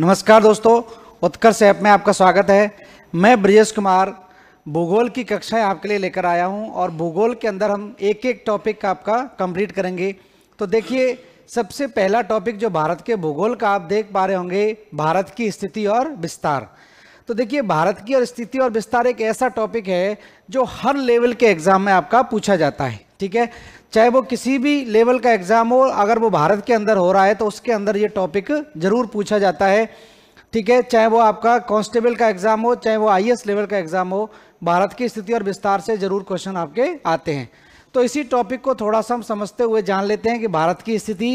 नमस्कार दोस्तों उत्कर्ष ऐप में आपका स्वागत है मैं ब्रजेश कुमार भूगोल की कक्षाएं आपके लिए लेकर आया हूं और भूगोल के अंदर हम एक एक टॉपिक का आपका कंप्लीट करेंगे तो देखिए सबसे पहला टॉपिक जो भारत के भूगोल का आप देख पा रहे होंगे भारत की स्थिति और विस्तार तो देखिए भारत की और स्थिति और विस्तार एक ऐसा टॉपिक है जो हर लेवल के एग्जाम में आपका पूछा जाता है ठीक है चाहे वो किसी भी लेवल का एग्ज़ाम हो अगर वो भारत के अंदर हो रहा है तो उसके अंदर ये टॉपिक ज़रूर पूछा जाता है ठीक है चाहे वो आपका कांस्टेबल का एग्ज़ाम हो चाहे वो आई लेवल का एग्ज़ाम हो भारत की स्थिति और विस्तार से ज़रूर क्वेश्चन आपके आते हैं तो इसी टॉपिक को थोड़ा सा हम समझते हुए जान लेते हैं कि भारत की स्थिति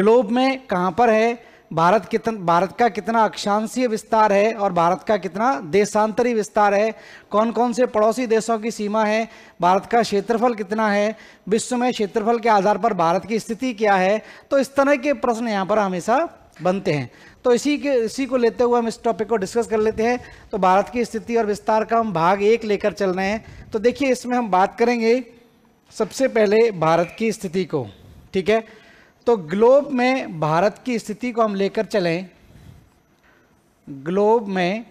ग्लोब में कहाँ पर है भारत कितना भारत का कितना अक्षांशीय विस्तार है और भारत का कितना देशांतरी विस्तार है कौन कौन से पड़ोसी देशों की सीमा है भारत का क्षेत्रफल कितना है विश्व में क्षेत्रफल के आधार पर भारत की स्थिति क्या है तो इस तरह के प्रश्न यहाँ पर हमेशा बनते हैं तो इसी के इसी को लेते हुए हम इस टॉपिक को डिस्कस कर लेते हैं तो भारत की स्थिति और विस्तार का हम भाग एक लेकर चल रहे हैं तो देखिए इसमें हम बात करेंगे सबसे पहले भारत की स्थिति को ठीक है तो ग्लोब में भारत की स्थिति को हम लेकर चलें ग्लोब में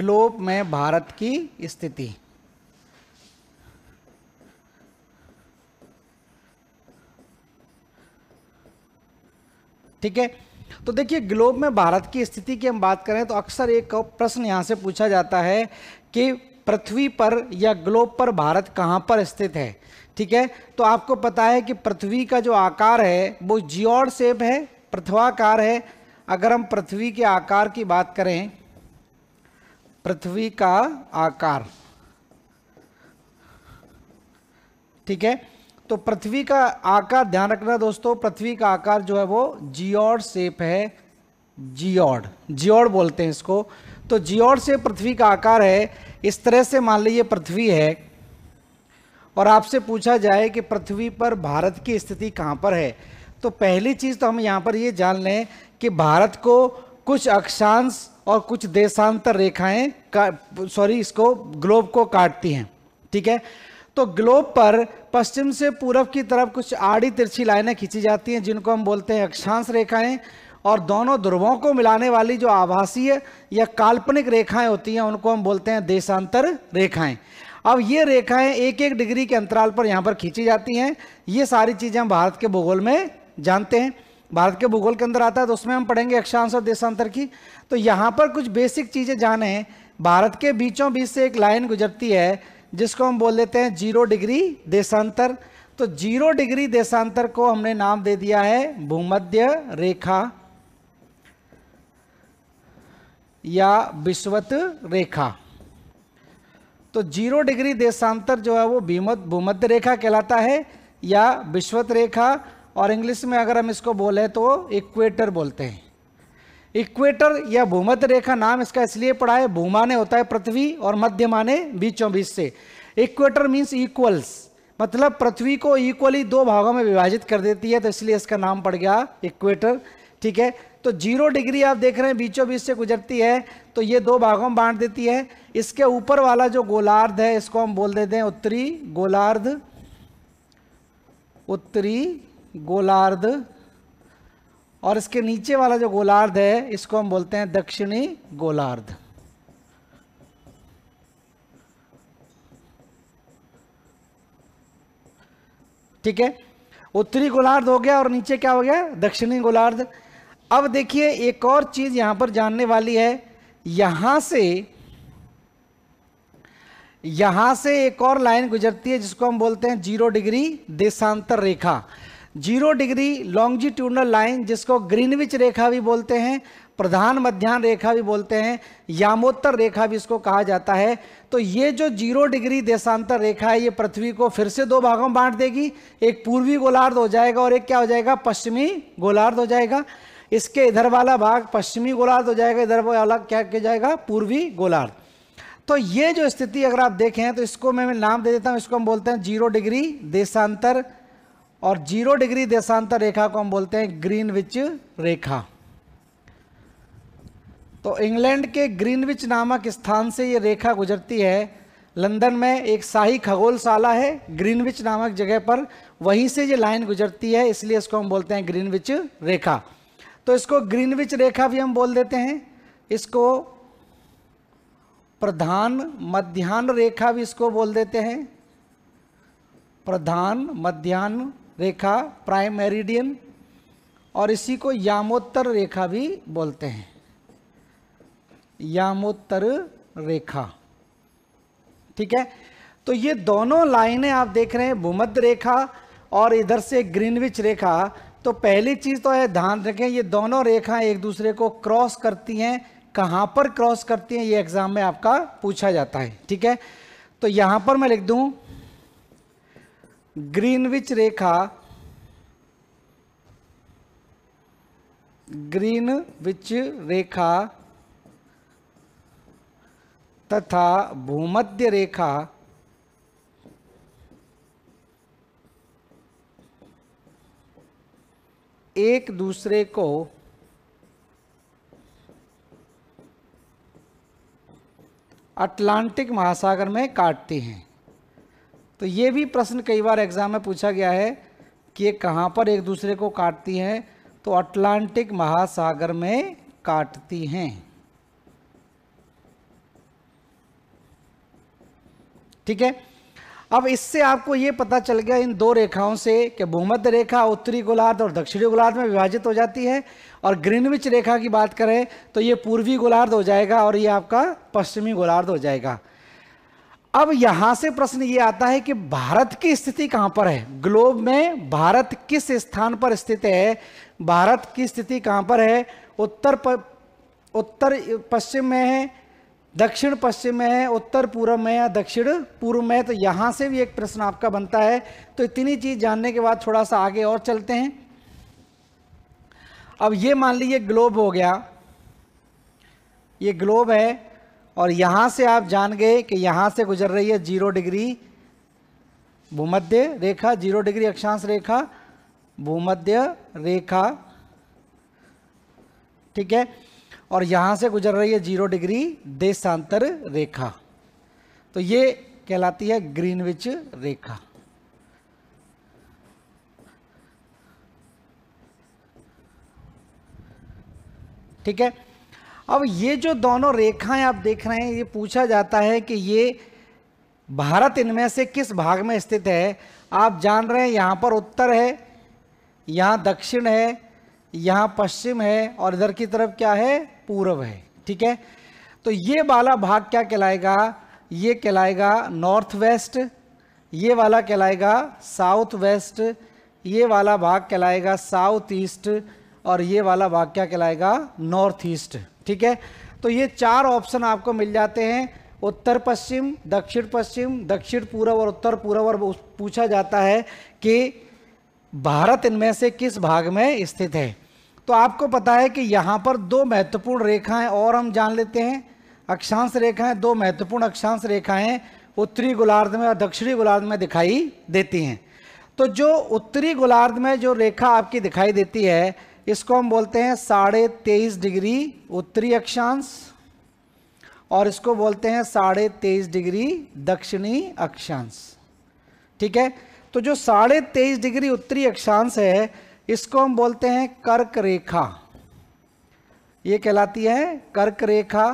ग्लोब में भारत की स्थिति ठीक है तो देखिए ग्लोब में भारत की स्थिति की हम बात करें तो अक्सर एक प्रश्न यहां से पूछा जाता है कि पृथ्वी पर या ग्लोब पर भारत कहाँ पर स्थित है ठीक है तो आपको पता है कि पृथ्वी का जो आकार है वो जियोड सेप है पृथ्वाकार है अगर हम पृथ्वी के आकार की बात करें पृथ्वी का आकार ठीक है तो पृथ्वी का आकार ध्यान रखना दोस्तों पृथ्वी का आकार जो है वो जियोड सेप है जियोड जियोड बोलते हैं इसको तो जियोर से पृथ्वी का आकार है इस तरह से मान लीजिए पृथ्वी है और आपसे पूछा जाए कि पृथ्वी पर भारत की स्थिति कहाँ पर है तो पहली चीज़ तो हम यहाँ पर ये जान लें कि भारत को कुछ अक्षांश और कुछ देशांतर रेखाएं का सॉरी इसको ग्लोब को काटती हैं ठीक है तो ग्लोब पर पश्चिम से पूर्व की तरफ कुछ आड़ी तिरछी लाइनें खींची जाती हैं जिनको हम बोलते हैं अक्षांश रेखाएं और दोनों ध्रुवों को मिलाने वाली जो आभासीय या काल्पनिक रेखाएं होती हैं उनको हम बोलते हैं देशांतर रेखाएं अब ये रेखाएं एक एक डिग्री के अंतराल पर यहाँ पर खींची जाती हैं ये सारी चीज़ें हम भारत के भूगोल में जानते हैं भारत के भूगोल के अंदर आता है तो उसमें हम पढ़ेंगे अक्षांश और देशांतर की तो यहाँ पर कुछ बेसिक चीज़ें जाने हैं भारत के बीचों बीच से एक लाइन गुजरती है जिसको हम बोल लेते हैं जीरो डिग्री देशांतर तो जीरो डिग्री देशांतर को हमने नाम दे दिया है भूमध्य रेखा या विश्वत रेखा तो जीरो डिग्री देशांतर जो है वो भीमत भूमध्य रेखा कहलाता है या विश्वत रेखा और इंग्लिश में अगर हम इसको बोले तो इक्वेटर बोलते हैं इक्वेटर या भूमध्य रेखा नाम इसका इसलिए पड़ा है भूमाने होता है पृथ्वी और मध्य माने बीचों बीच से इक्वेटर मीन्स इक्वल्स मतलब पृथ्वी को इक्वली दो भागों में विभाजित कर देती है तो इसलिए इसका नाम पड़ गया इक्वेटर ठीक है तो जीरो डिग्री आप देख रहे हैं बीचों बीच से गुजरती है तो ये दो भागों में बांट देती है इसके ऊपर वाला जो गोलार्ध है इसको हम बोल देते हैं उत्तरी गोलार्ध उत्तरी गोलार्ध और इसके नीचे वाला जो गोलार्ध है इसको हम बोलते हैं दक्षिणी गोलार्ध ठीक है उत्तरी गोलार्ध हो गया और नीचे क्या हो गया दक्षिणी गोलार्ध अब देखिए एक और चीज यहां पर जानने वाली है यहां से यहां से एक और लाइन गुजरती है जिसको हम बोलते हैं जीरो डिग्री देशांतर रेखा जीरो डिग्री लॉन्गिट्यूडनल लाइन जिसको ग्रीनविच रेखा भी बोलते हैं प्रधान मध्यान रेखा भी बोलते हैं यामोत्तर रेखा भी इसको कहा जाता है तो ये जो जीरो डिग्री देशांतर रेखा है ये पृथ्वी को फिर से दो भागों में बांट देगी एक पूर्वी गोलार्ध हो जाएगा और एक क्या हो जाएगा पश्चिमी गोलार्ध हो जाएगा इसके इधर वाला भाग पश्चिमी गोलार्ध हो जाएगा इधर वो अलग क्या किया जाएगा पूर्वी गोलार्ध तो ये जो स्थिति अगर आप देखें तो इसको मैं नाम दे देता हूँ इसको हम बोलते हैं जीरो डिग्री देशांतर और जीरो डिग्री देशांतर रेखा को हम बोलते हैं ग्रीन रेखा तो इंग्लैंड के ग्रीनविच नामक स्थान से ये रेखा गुजरती है लंदन में एक शाही खगोलशाला है ग्रीनविच नामक जगह पर वहीं से ये लाइन गुजरती है इसलिए इसको हम बोलते हैं ग्रीनविच रेखा तो इसको ग्रीनविच रेखा भी हम बोल देते हैं इसको प्रधान मध्यान्ह रेखा भी इसको बोल देते हैं प्रधान मध्यान्ह रेखा प्राइम मेरिडियन और इसी को यामोत्तर रेखा भी बोलते हैं यामोत्तर रेखा ठीक है तो ये दोनों लाइनें आप देख रहे हैं भूमध्य रेखा और इधर से ग्रीनविच रेखा तो पहली चीज तो है ध्यान रखें ये दोनों रेखा एक दूसरे को क्रॉस करती हैं कहां पर क्रॉस करती हैं ये एग्जाम में आपका पूछा जाता है ठीक है तो यहां पर मैं लिख दू ग्रीनविच रेखा ग्रीन विच रेखा तथा भूमध्य रेखा एक दूसरे को अटलांटिक महासागर में काटती हैं तो ये भी प्रश्न कई बार एग्जाम में पूछा गया है कि ये कहाँ पर एक दूसरे को काटती हैं तो अटलांटिक महासागर में काटती हैं ठीक है अब इससे आपको ये पता चल गया इन दो रेखाओं से कि भूमध्य रेखा उत्तरी गोलार्ध और दक्षिणी गोलार्ध में विभाजित हो जाती है और ग्रीनविच रेखा की बात करें तो ये पूर्वी गोलार्ध हो जाएगा और ये आपका पश्चिमी गोलार्ध हो जाएगा अब यहाँ से प्रश्न ये आता है कि भारत की स्थिति कहाँ पर है ग्लोब में भारत किस स्थान पर स्थित है भारत की स्थिति कहाँ पर है उत्तर प, उत्तर पश्चिम में है दक्षिण पश्चिम में है उत्तर पूर्व में या दक्षिण पूर्व में तो यहाँ से भी एक प्रश्न आपका बनता है तो इतनी चीज़ जानने के बाद थोड़ा सा आगे और चलते हैं अब ये मान लीजिए ग्लोब हो गया ये ग्लोब है और यहाँ से आप जान गए कि यहाँ से गुजर रही है जीरो डिग्री भूमध्य रेखा जीरो डिग्री अक्षांश रेखा भूमध्य रेखा ठीक है और यहाँ से गुजर रही है जीरो डिग्री देशांतर रेखा तो ये कहलाती है ग्रीनविच रेखा ठीक है अब ये जो दोनों रेखाएं आप देख रहे हैं ये पूछा जाता है कि ये भारत इनमें से किस भाग में स्थित है आप जान रहे हैं यहां पर उत्तर है यहां दक्षिण है यहाँ पश्चिम है और इधर की तरफ क्या है पूर्व है ठीक है तो ये वाला भाग क्या कहलाएगा ये कहलाएगा नॉर्थ वेस्ट ये वाला कहलाएगा साउथ वेस्ट ये वाला भाग कहलाएगा साउथ ईस्ट और ये वाला भाग क्या कहलाएगा नॉर्थ ईस्ट ठीक है तो ये चार ऑप्शन आपको मिल जाते हैं उत्तर पश्चिम दक्षिण पश्चिम दक्षिण पूर्व और उत्तर पूर्व और पूछा जाता है कि भारत इनमें से किस भाग में स्थित है तो आपको पता है कि यहाँ पर दो महत्वपूर्ण रेखाएं और हम जान लेते हैं अक्षांश रेखाएं दो महत्वपूर्ण अक्षांश रेखाएं उत्तरी गोलार्ध में और दक्षिणी गोलार्ध में दिखाई देती हैं तो जो उत्तरी गोलार्ध में जो रेखा आपकी दिखाई देती है इसको हम बोलते हैं साढ़े तेईस डिग्री उत्तरी अक्षांश और इसको बोलते हैं साढ़े तेईस डिग्री दक्षिणी अक्षांश ठीक है तो जो साढ़े तेईस डिग्री उत्तरी अक्षांश है इसको हम बोलते हैं कर्क रेखा ये कहलाती है कर्क रेखा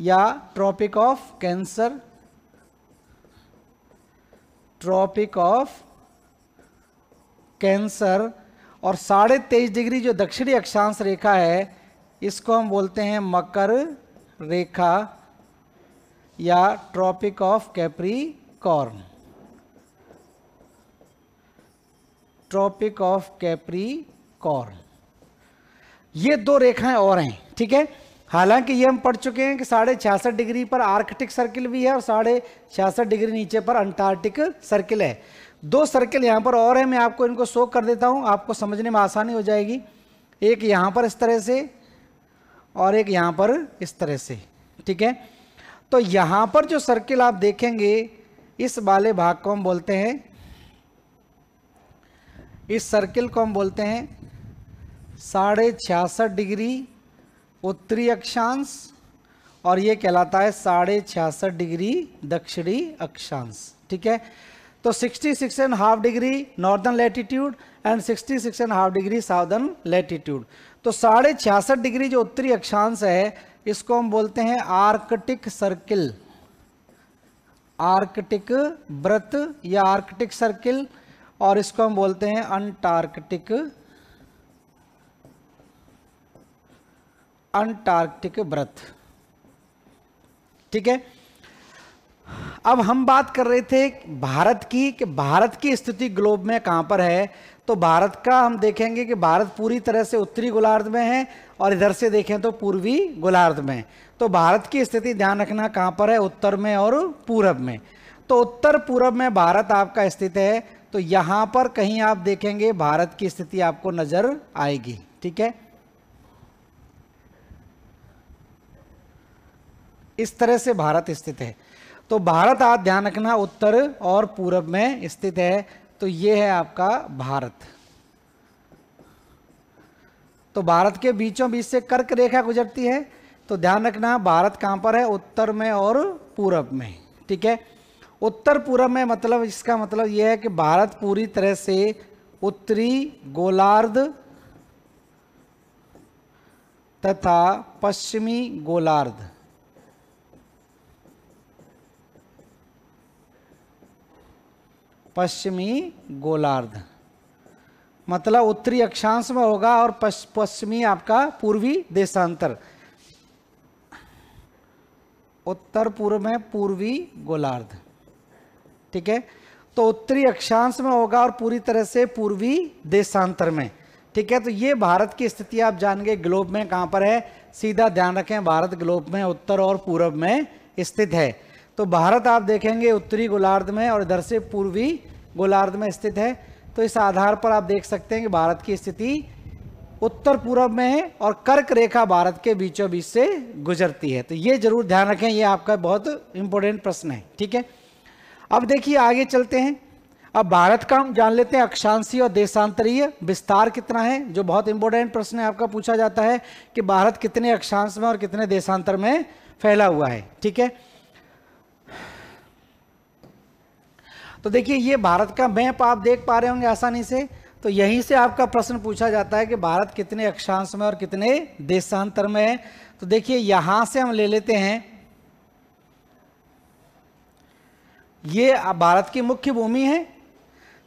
या tropic of cancer tropic of cancer और साढ़े तेईस डिग्री जो दक्षिणी अक्षांश रेखा है इसको हम बोलते हैं मकर रेखा या tropic of Capricorn tropic of Capricorn ये दो रेखाएं और हैं ठीक है हालांकि ये हम पढ़ चुके हैं कि साढ़े छियासठ डिग्री पर आर्कटिक सर्किल भी है और साढ़े छियासठ डिग्री नीचे पर अंटार्कटिक सर्किल है दो सर्किल यहां पर और है मैं आपको इनको शो कर देता हूं आपको समझने में आसानी हो जाएगी एक यहां पर इस तरह से और एक यहां पर इस तरह से ठीक है तो यहां पर जो सर्किल आप देखेंगे इस वाले भाग को हम बोलते हैं इस सर्किल को हम बोलते हैं साढ़े छियासठ डिग्री उत्तरी अक्षांश और ये कहलाता है साढ़े छियासठ डिग्री दक्षिणी अक्षांश ठीक है तो 66 and half degree northern latitude and 66 and half degree southern latitude तो साढ़े छियासठ डिग्री जो उत्तरी अक्षांश है इसको हम बोलते हैं आर्कटिक सर्किल आर्कटिक व्रत या आर्कटिक सर्किल और इसको हम बोलते हैं अंटार्कटिक अंटार्कटिक व्रत ठीक है अब हम बात कर रहे थे भारत की कि भारत की स्थिति ग्लोब में कहाँ पर है तो भारत का हम देखेंगे कि भारत पूरी तरह से उत्तरी गोलार्ध में है और इधर से देखें तो पूर्वी गोलार्ध में तो भारत की स्थिति ध्यान रखना कहाँ पर है उत्तर में और पूरब में तो उत्तर पूरब में भारत आपका स्थित है तो यहां पर कहीं आप देखेंगे भारत की स्थिति आपको नज़र आएगी ठीक है इस तरह से भारत स्थित है तो भारत आज ध्यान रखना उत्तर और पूरब में स्थित है तो यह है आपका भारत तो भारत के बीचों बीच से कर्क रेखा गुजरती है तो ध्यान रखना भारत कहां पर है उत्तर में और पूरब में ठीक है उत्तर पूर्व में मतलब इसका मतलब यह है कि भारत पूरी तरह से उत्तरी गोलार्ध तथा पश्चिमी गोलार्ध पश्चिमी गोलार्ध मतलब उत्तरी अक्षांश में होगा और पश्चिमी आपका पूर्वी देशांतर उत्तर पूर्व में पूर्वी गोलार्ध ठीक है तो उत्तरी अक्षांश में होगा और पूरी तरह से पूर्वी देशांतर में ठीक है तो ये भारत की स्थिति आप जान गए ग्लोब में कहाँ पर है सीधा ध्यान रखें भारत ग्लोब में उत्तर और पूर्व में स्थित है तो भारत आप देखेंगे उत्तरी गोलार्ध में और इधर से पूर्वी गोलार्ध में स्थित है तो इस आधार पर आप देख सकते हैं कि भारत की स्थिति उत्तर पूर्व में है और कर्क रेखा भारत के बीचों बीच से गुजरती है तो ये जरूर ध्यान रखें ये आपका बहुत इंपॉर्टेंट प्रश्न है ठीक है अब देखिए आगे चलते हैं अब भारत का हम जान लेते हैं अक्षांशीय और देशांतरीय विस्तार कितना है जो बहुत इंपॉर्टेंट प्रश्न है आपका पूछा जाता है कि भारत कितने अक्षांश में और कितने देशांतर में फैला हुआ है ठीक है तो देखिए ये भारत का मैप आप देख पा रहे होंगे आसानी से तो यहीं से आपका प्रश्न पूछा जाता है कि भारत कितने अक्षांश में और कितने देशांतर में है तो देखिए यहां से हम ले लेते हैं ये भारत की मुख्य भूमि है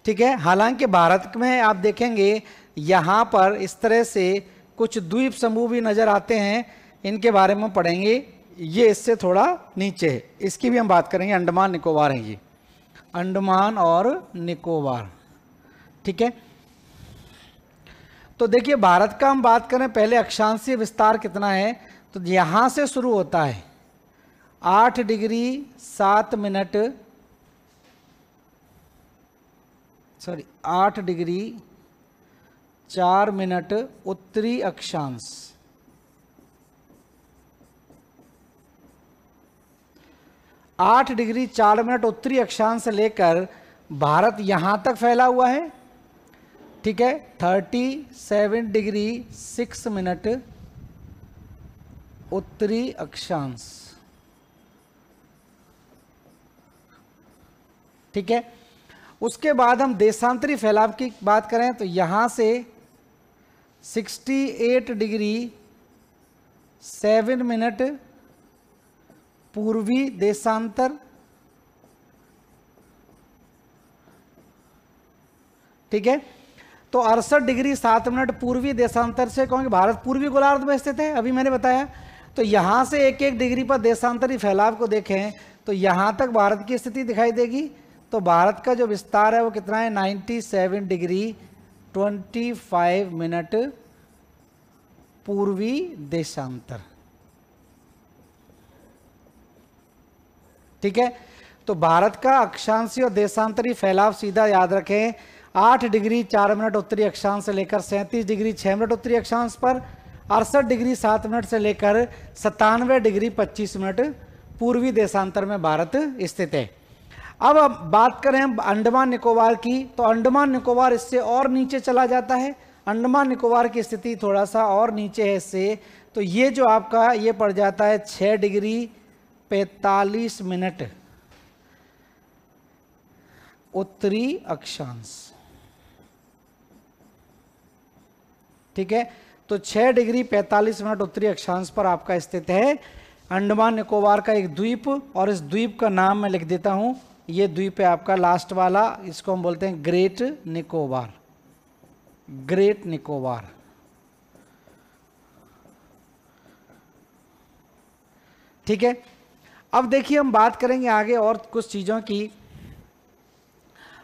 ठीक है हालांकि भारत में आप देखेंगे यहाँ पर इस तरह से कुछ द्वीप समूह भी नज़र आते हैं इनके बारे में पढ़ेंगे ये इससे थोड़ा नीचे है इसकी भी हम बात करेंगे अंडमान निकोबार है ये अंडमान और निकोबार ठीक है तो देखिए भारत का हम बात करें पहले अक्षांशीय विस्तार कितना है तो यहाँ से शुरू होता है आठ डिग्री सात मिनट सॉरी आठ डिग्री चार मिनट उत्तरी अक्षांश आठ डिग्री चार मिनट उत्तरी अक्षांश से लेकर भारत यहां तक फैला हुआ है ठीक है thirty seven degree six minute उत्तरी अक्षांश ठीक है उसके बाद हम देशांतरी फैलाव की बात करें तो यहाँ से 68 डिग्री 7 मिनट पूर्वी देशांतर ठीक है तो अड़सठ डिग्री सात मिनट पूर्वी देशांतर से कहेंगे भारत पूर्वी गोलार्ध में स्थित है अभी मैंने बताया तो यहाँ से एक एक डिग्री पर देशांतरी फैलाव को देखें तो यहाँ तक भारत की स्थिति दिखाई देगी तो भारत का जो विस्तार है वो कितना है 97 डिग्री 25 मिनट पूर्वी देशांतर ठीक है तो भारत का अक्षांशी और देशांतरी फैलाव सीधा याद रखें आठ डिग्री चार मिनट उत्तरी अक्षांश से लेकर सैंतीस डिग्री छः मिनट उत्तरी अक्षांश पर अड़सठ डिग्री सात मिनट से लेकर सतानवे डिग्री पच्चीस मिनट पूर्वी देशांतर में भारत स्थित है अब बात करें हम अंडमान निकोबार की तो अंडमान निकोबार इससे और नीचे चला जाता है अंडमान निकोबार की स्थिति थोड़ा सा और नीचे है इससे तो ये जो आपका ये पड़ जाता है छः डिग्री पैंतालीस मिनट उत्तरी अक्षांश ठीक है तो छह डिग्री पैंतालीस मिनट उत्तरी अक्षांश पर आपका स्थित है अंडमान निकोबार का एक द्वीप और इस द्वीप का नाम मैं लिख देता हूँ ये द्वीप है आपका लास्ट वाला इसको हम बोलते हैं ग्रेट निकोबार ग्रेट निकोबार ठीक है अब देखिए हम बात करेंगे आगे और कुछ चीज़ों की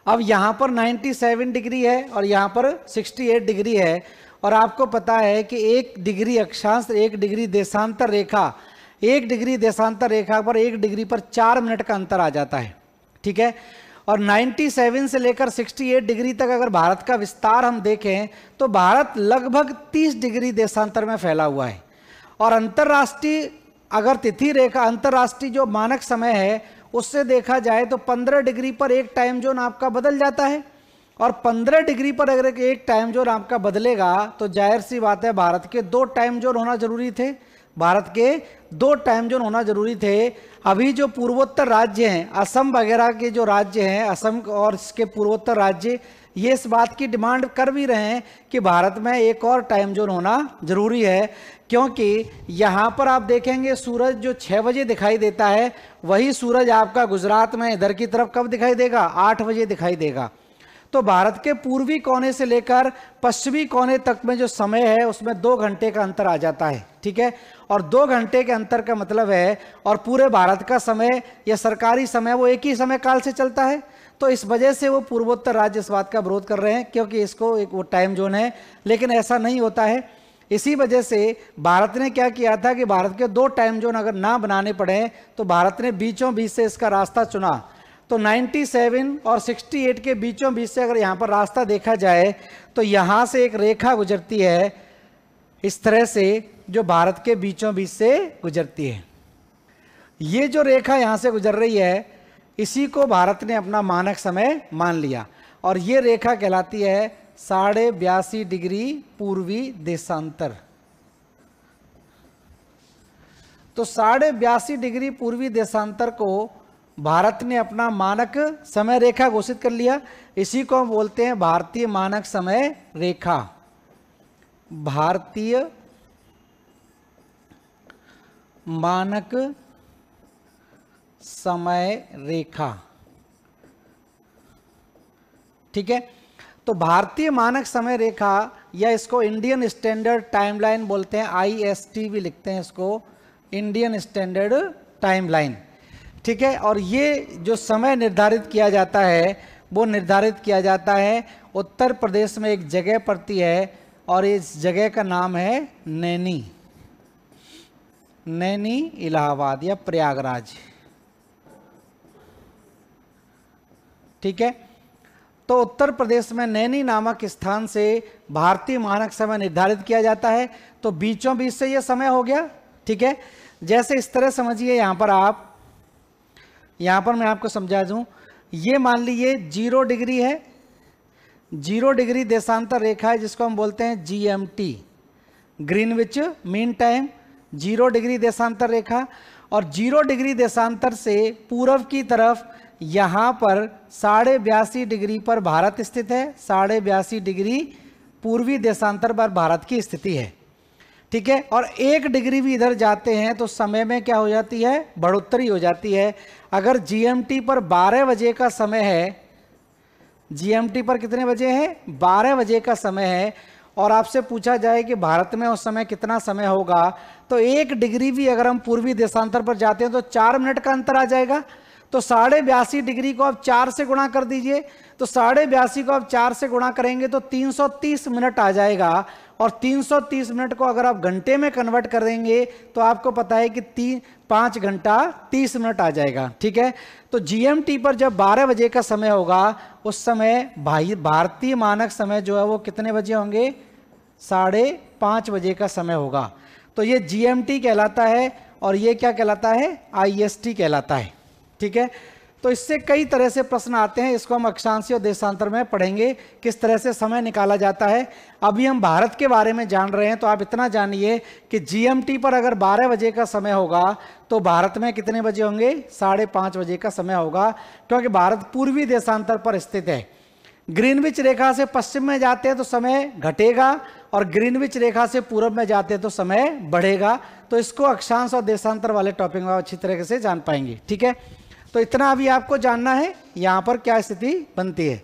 अब यहां पर 97 डिग्री है और यहां पर 68 डिग्री है और आपको पता है कि एक डिग्री अक्षांश एक डिग्री देशांतर रेखा एक डिग्री देशांतर रेखा पर एक डिग्री पर चार मिनट का अंतर आ जाता है ठीक है और 97 से लेकर 68 डिग्री तक अगर भारत का विस्तार हम देखें तो भारत लगभग 30 डिग्री देशांतर में फैला हुआ है और अंतर्राष्ट्रीय अगर तिथि रेखा अंतर्राष्ट्रीय जो मानक समय है उससे देखा जाए तो 15 डिग्री पर एक टाइम जोन आपका बदल जाता है और 15 डिग्री पर अगर एक टाइम जोन आपका बदलेगा तो जाहिर सी बात है भारत के दो टाइम जोन होना जरूरी थे भारत के दो टाइम जोन होना जरूरी थे अभी जो पूर्वोत्तर राज्य हैं असम वगैरह के जो राज्य हैं असम और इसके पूर्वोत्तर राज्य ये इस बात की डिमांड कर भी रहे हैं कि भारत में एक और टाइम जोन होना ज़रूरी है क्योंकि यहाँ पर आप देखेंगे सूरज जो छः बजे दिखाई देता है वही सूरज आपका गुजरात में इधर की तरफ कब दिखाई देगा आठ बजे दिखाई देगा तो भारत के पूर्वी कोने से लेकर पश्चिमी कोने तक में जो समय है उसमें दो घंटे का अंतर आ जाता है ठीक है और दो घंटे के अंतर का मतलब है और पूरे भारत का समय या सरकारी समय वो एक ही समय काल से चलता है तो इस वजह से वो पूर्वोत्तर राज्य इस बात का विरोध कर रहे हैं क्योंकि इसको एक वो टाइम जोन है लेकिन ऐसा नहीं होता है इसी वजह से भारत ने क्या किया था कि भारत के दो टाइम जोन अगर ना बनाने पड़े तो भारत ने बीचों बीच से इसका रास्ता चुना तो 97 और 68 के बीचों बीच से अगर यहाँ पर रास्ता देखा जाए तो यहाँ से एक रेखा गुजरती है इस तरह से जो भारत के बीचों बीच से गुजरती है ये जो रेखा यहाँ से गुजर रही है इसी को भारत ने अपना मानक समय मान लिया और ये रेखा कहलाती है साढ़े बयासी डिग्री पूर्वी देशांतर तो साढ़े बयासी डिग्री पूर्वी देशांतर को भारत ने अपना मानक समय रेखा घोषित कर लिया इसी को हम बोलते हैं भारतीय मानक समय रेखा भारतीय मानक समय रेखा ठीक है तो भारतीय मानक समय रेखा या इसको इंडियन स्टैंडर्ड टाइमलाइन बोलते हैं आईएसटी भी लिखते हैं इसको इंडियन स्टैंडर्ड टाइमलाइन ठीक है और ये जो समय निर्धारित किया जाता है वो निर्धारित किया जाता है उत्तर प्रदेश में एक जगह पड़ती है और इस जगह का नाम है नैनी नैनी इलाहाबाद या प्रयागराज ठीक है तो उत्तर प्रदेश में नैनी नामक स्थान से भारतीय मानक समय निर्धारित किया जाता है तो बीचों बीच से यह समय हो गया ठीक है जैसे इस तरह समझिए यहां पर आप यहाँ पर मैं आपको समझा दूँ ये मान लीजिए जीरो डिग्री है जीरो डिग्री देशांतर रेखा है जिसको हम बोलते हैं G M T Greenwich mean time zero degree देशांतर रेखा और जीरो डिग्री देशांतर से पूर्व की तरफ यहाँ पर साढ़े बयासी डिग्री पर भारत स्थित है साढ़े बयासी डिग्री पूर्वी देशांतर पर भारत की स्थिति है ठीक है और एक डिग्री भी इधर जाते हैं तो समय में क्या हो जाती है बढ़ोतरी हो जाती है अगर जीएमटी पर 12 बजे का समय है जीएमटी पर कितने बजे है 12 बजे का समय है और आपसे पूछा जाए कि भारत में उस समय कितना समय होगा तो एक डिग्री भी अगर हम पूर्वी देशांतर पर जाते हैं तो चार मिनट का अंतर आ जाएगा तो साढ़े बयासी डिग्री को आप चार से गुणा कर दीजिए तो साढ़े बयासी को आप चार से गुणा करेंगे तो 330 मिनट आ जाएगा और 330 मिनट को अगर आप घंटे में कन्वर्ट करेंगे तो आपको पता है कि तीन पाँच घंटा तीस मिनट आ जाएगा ठीक है तो जीएमटी पर जब 12 बजे का समय होगा उस समय भाई भारतीय मानक समय जो है वो कितने बजे होंगे साढ़े पाँच बजे का समय होगा तो ये जीएमटी कहलाता है और ये क्या कहलाता है आईएसटी कहलाता है ठीक है तो इससे कई तरह से प्रश्न आते हैं इसको हम अक्षांशी और देशांतर में पढ़ेंगे किस तरह से समय निकाला जाता है अभी हम भारत के बारे में जान रहे हैं तो आप इतना जानिए कि जीएमटी पर अगर 12 बजे का समय होगा तो भारत में कितने बजे होंगे साढ़े पाँच बजे का समय होगा क्योंकि भारत पूर्वी देशांतर पर स्थित है ग्रीनविच रेखा से पश्चिम में जाते हैं तो समय घटेगा और ग्रीनविच रेखा से पूर्व में जाते हैं तो समय बढ़ेगा तो इसको अक्षांश और देशांतर वाले टॉपिक में अच्छी तरीके से जान पाएंगे ठीक है तो इतना अभी आपको जानना है यहाँ पर क्या स्थिति बनती है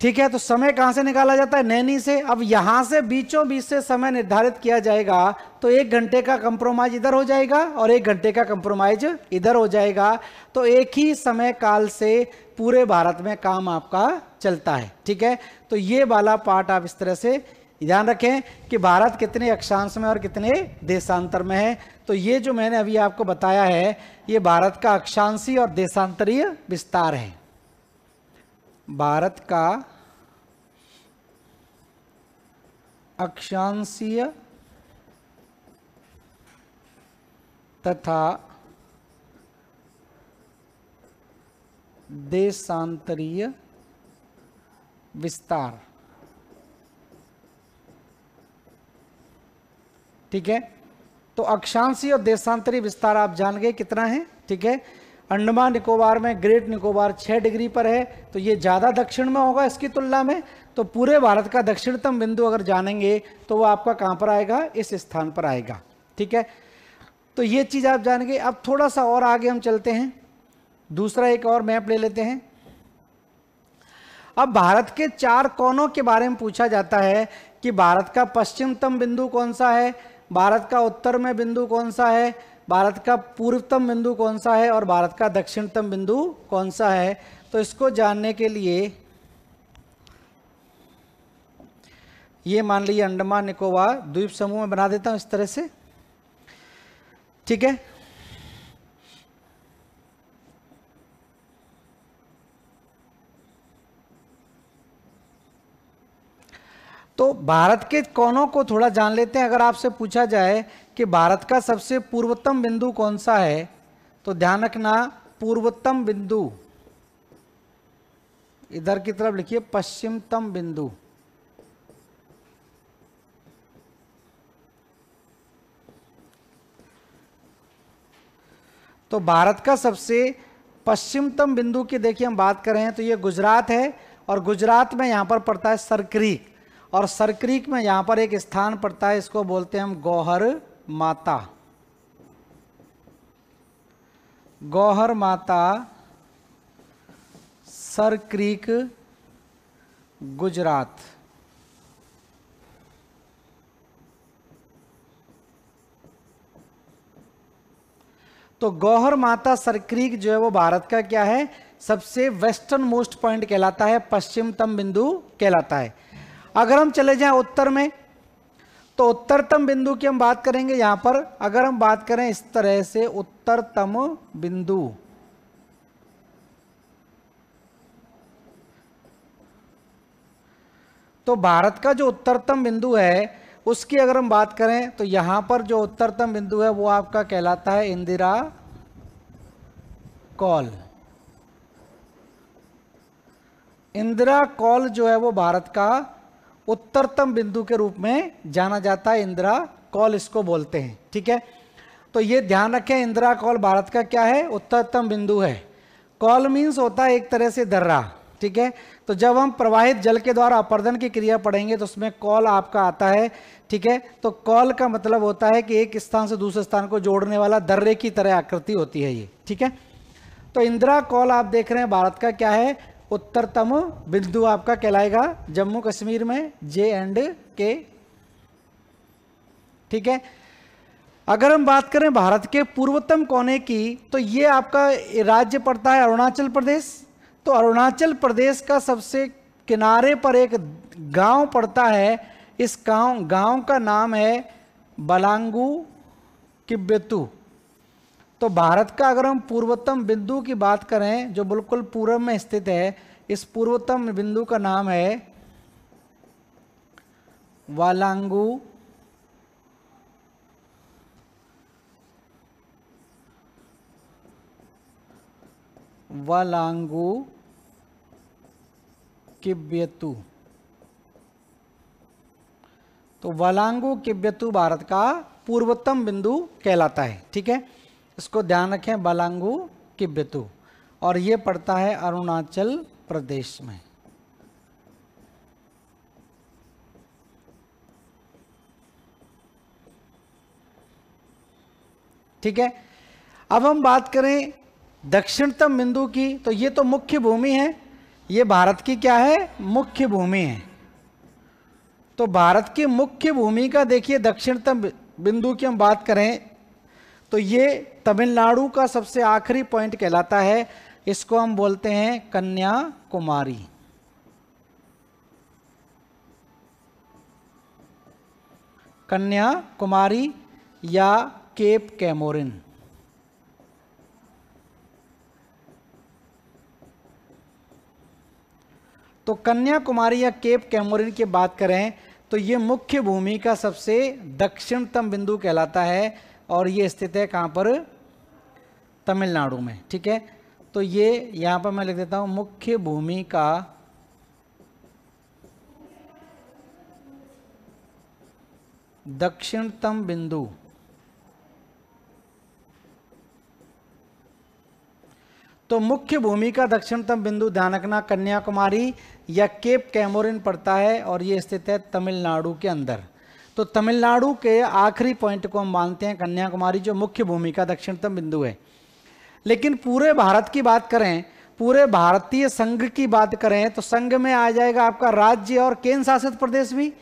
ठीक है तो समय कहाँ से निकाला जाता है नैनी से अब यहाँ से बीचों बीच से समय निर्धारित किया जाएगा तो एक घंटे का कंप्रोमाइज इधर हो जाएगा और एक घंटे का कंप्रोमाइज इधर हो जाएगा तो एक ही समय काल से पूरे भारत में काम आपका चलता है ठीक है तो ये वाला पार्ट आप इस तरह से ध्यान रखें कि भारत कितने अक्षांश में और कितने देशांतर में है तो ये जो मैंने अभी आपको बताया है ये भारत का अक्षांशी और देशांतरीय विस्तार है भारत का अक्षांशीय तथा देशांतरीय विस्तार ठीक है तो अक्षांशी और देशांतरी विस्तार आप जान गए कितना है ठीक है अंडमान निकोबार में ग्रेट निकोबार 6 डिग्री पर है तो ये ज़्यादा दक्षिण में होगा इसकी तुलना में तो पूरे भारत का दक्षिणतम बिंदु अगर जानेंगे तो वो आपका कहाँ पर आएगा इस स्थान पर आएगा ठीक है तो ये चीज़ आप जानेंगे अब थोड़ा सा और आगे हम चलते हैं दूसरा एक और मैप ले लेते हैं अब भारत के चार कोनों के बारे में पूछा जाता है कि भारत का पश्चिमतम बिंदु कौन सा है भारत का उत्तर में बिंदु कौन सा है भारत का पूर्वतम बिंदु कौन सा है और भारत का दक्षिणतम बिंदु कौन सा है तो इसको जानने के लिए ये मान लीजिए अंडमान निकोबार द्वीप समूह में बना देता हूँ इस तरह से ठीक है तो भारत के कोनों को थोड़ा जान लेते हैं अगर आपसे पूछा जाए कि भारत का सबसे पूर्वोत्तम बिंदु कौन सा है तो ध्यान रखना पूर्वोत्तम बिंदु इधर की तरफ लिखिए पश्चिमतम बिंदु तो भारत का सबसे पश्चिमतम बिंदु की देखिए हम बात करें तो ये गुजरात है और गुजरात में यहां पर पड़ता है सरक्रीक और सरक्रीक में यहाँ पर एक स्थान पड़ता है इसको बोलते हैं हम गौहर माता गौहर माता सरक्रीक गुजरात तो गौहर माता सरक्रीक जो है वो भारत का क्या है सबसे वेस्टर्न मोस्ट पॉइंट कहलाता है पश्चिमतम बिंदु कहलाता है अगर हम चले जाएं उत्तर में तो उत्तरतम बिंदु की हम बात करेंगे यहां पर अगर हम बात करें इस तरह से उत्तरतम बिंदु तो भारत का जो उत्तरतम बिंदु है उसकी अगर हम बात करें तो यहां पर जो उत्तरतम बिंदु है वो आपका कहलाता है इंदिरा कॉल इंदिरा कॉल जो है वो भारत का उत्तरतम बिंदु के रूप में जाना जाता है इंदिरा कॉल इसको बोलते हैं ठीक है तो ये ध्यान रखें इंदिरा कॉल भारत का क्या है उत्तरतम बिंदु है कॉल मीन्स होता है एक तरह से दर्रा ठीक है तो जब हम प्रवाहित जल के द्वारा अपर्दन की क्रिया पढ़ेंगे तो उसमें कॉल आपका आता है ठीक है तो कॉल का मतलब होता है कि एक स्थान से दूसरे स्थान को जोड़ने वाला दर्रे की तरह आकृति होती है ये ठीक है तो इंदिरा कॉल आप देख रहे हैं भारत का क्या है उत्तरतम बिंदु आपका कहलाएगा जम्मू कश्मीर में जे एंड के ठीक है अगर हम बात करें भारत के पूर्वतम कोने की तो ये आपका राज्य पड़ता है अरुणाचल प्रदेश तो अरुणाचल प्रदेश का सबसे किनारे पर एक गांव पड़ता है इस गांव गांव का नाम है बलांगू किब्बेतू तो भारत का अगर हम पूर्वोत्तम बिंदु की बात करें जो बिल्कुल पूर्व में स्थित है इस पूर्वोत्तम बिंदु का नाम है वालांगू वालांगू किब्यतु तो वालांगू किब्यतु भारत का पूर्वोत्तम बिंदु कहलाता है ठीक है इसको ध्यान रखें बलांगू की बेतु और ये पड़ता है अरुणाचल प्रदेश में ठीक है अब हम बात करें दक्षिणतम बिंदु की तो ये तो मुख्य भूमि है ये भारत की क्या है मुख्य भूमि है तो भारत की मुख्य भूमि का देखिए दक्षिणतम बिंदु की हम बात करें तो ये तमिलनाडु का सबसे आखिरी पॉइंट कहलाता है इसको हम बोलते हैं कन्याकुमारी कन्याकुमारी कन्या कुमारी या केप कैमोरिन तो कन्याकुमारी या केप कैमोरिन की बात करें तो ये मुख्य भूमि का सबसे दक्षिणतम बिंदु कहलाता है और ये स्थित है कहाँ पर तमिलनाडु में ठीक है तो ये यहाँ पर मैं लिख देता हूँ मुख्य भूमि का दक्षिणतम बिंदु तो मुख्य भूमि का दक्षिणतम बिंदु ध्यान रखना कन्याकुमारी या केप कैमोरिन पड़ता है और ये स्थित है तमिलनाडु के अंदर तो तमिलनाडु के आखिरी पॉइंट को हम मानते हैं कन्याकुमारी जो मुख्य भूमि का दक्षिणतम बिंदु है लेकिन पूरे भारत की बात करें पूरे भारतीय संघ की बात करें तो संघ में आ जाएगा आपका राज्य और केंद्र शासित प्रदेश भी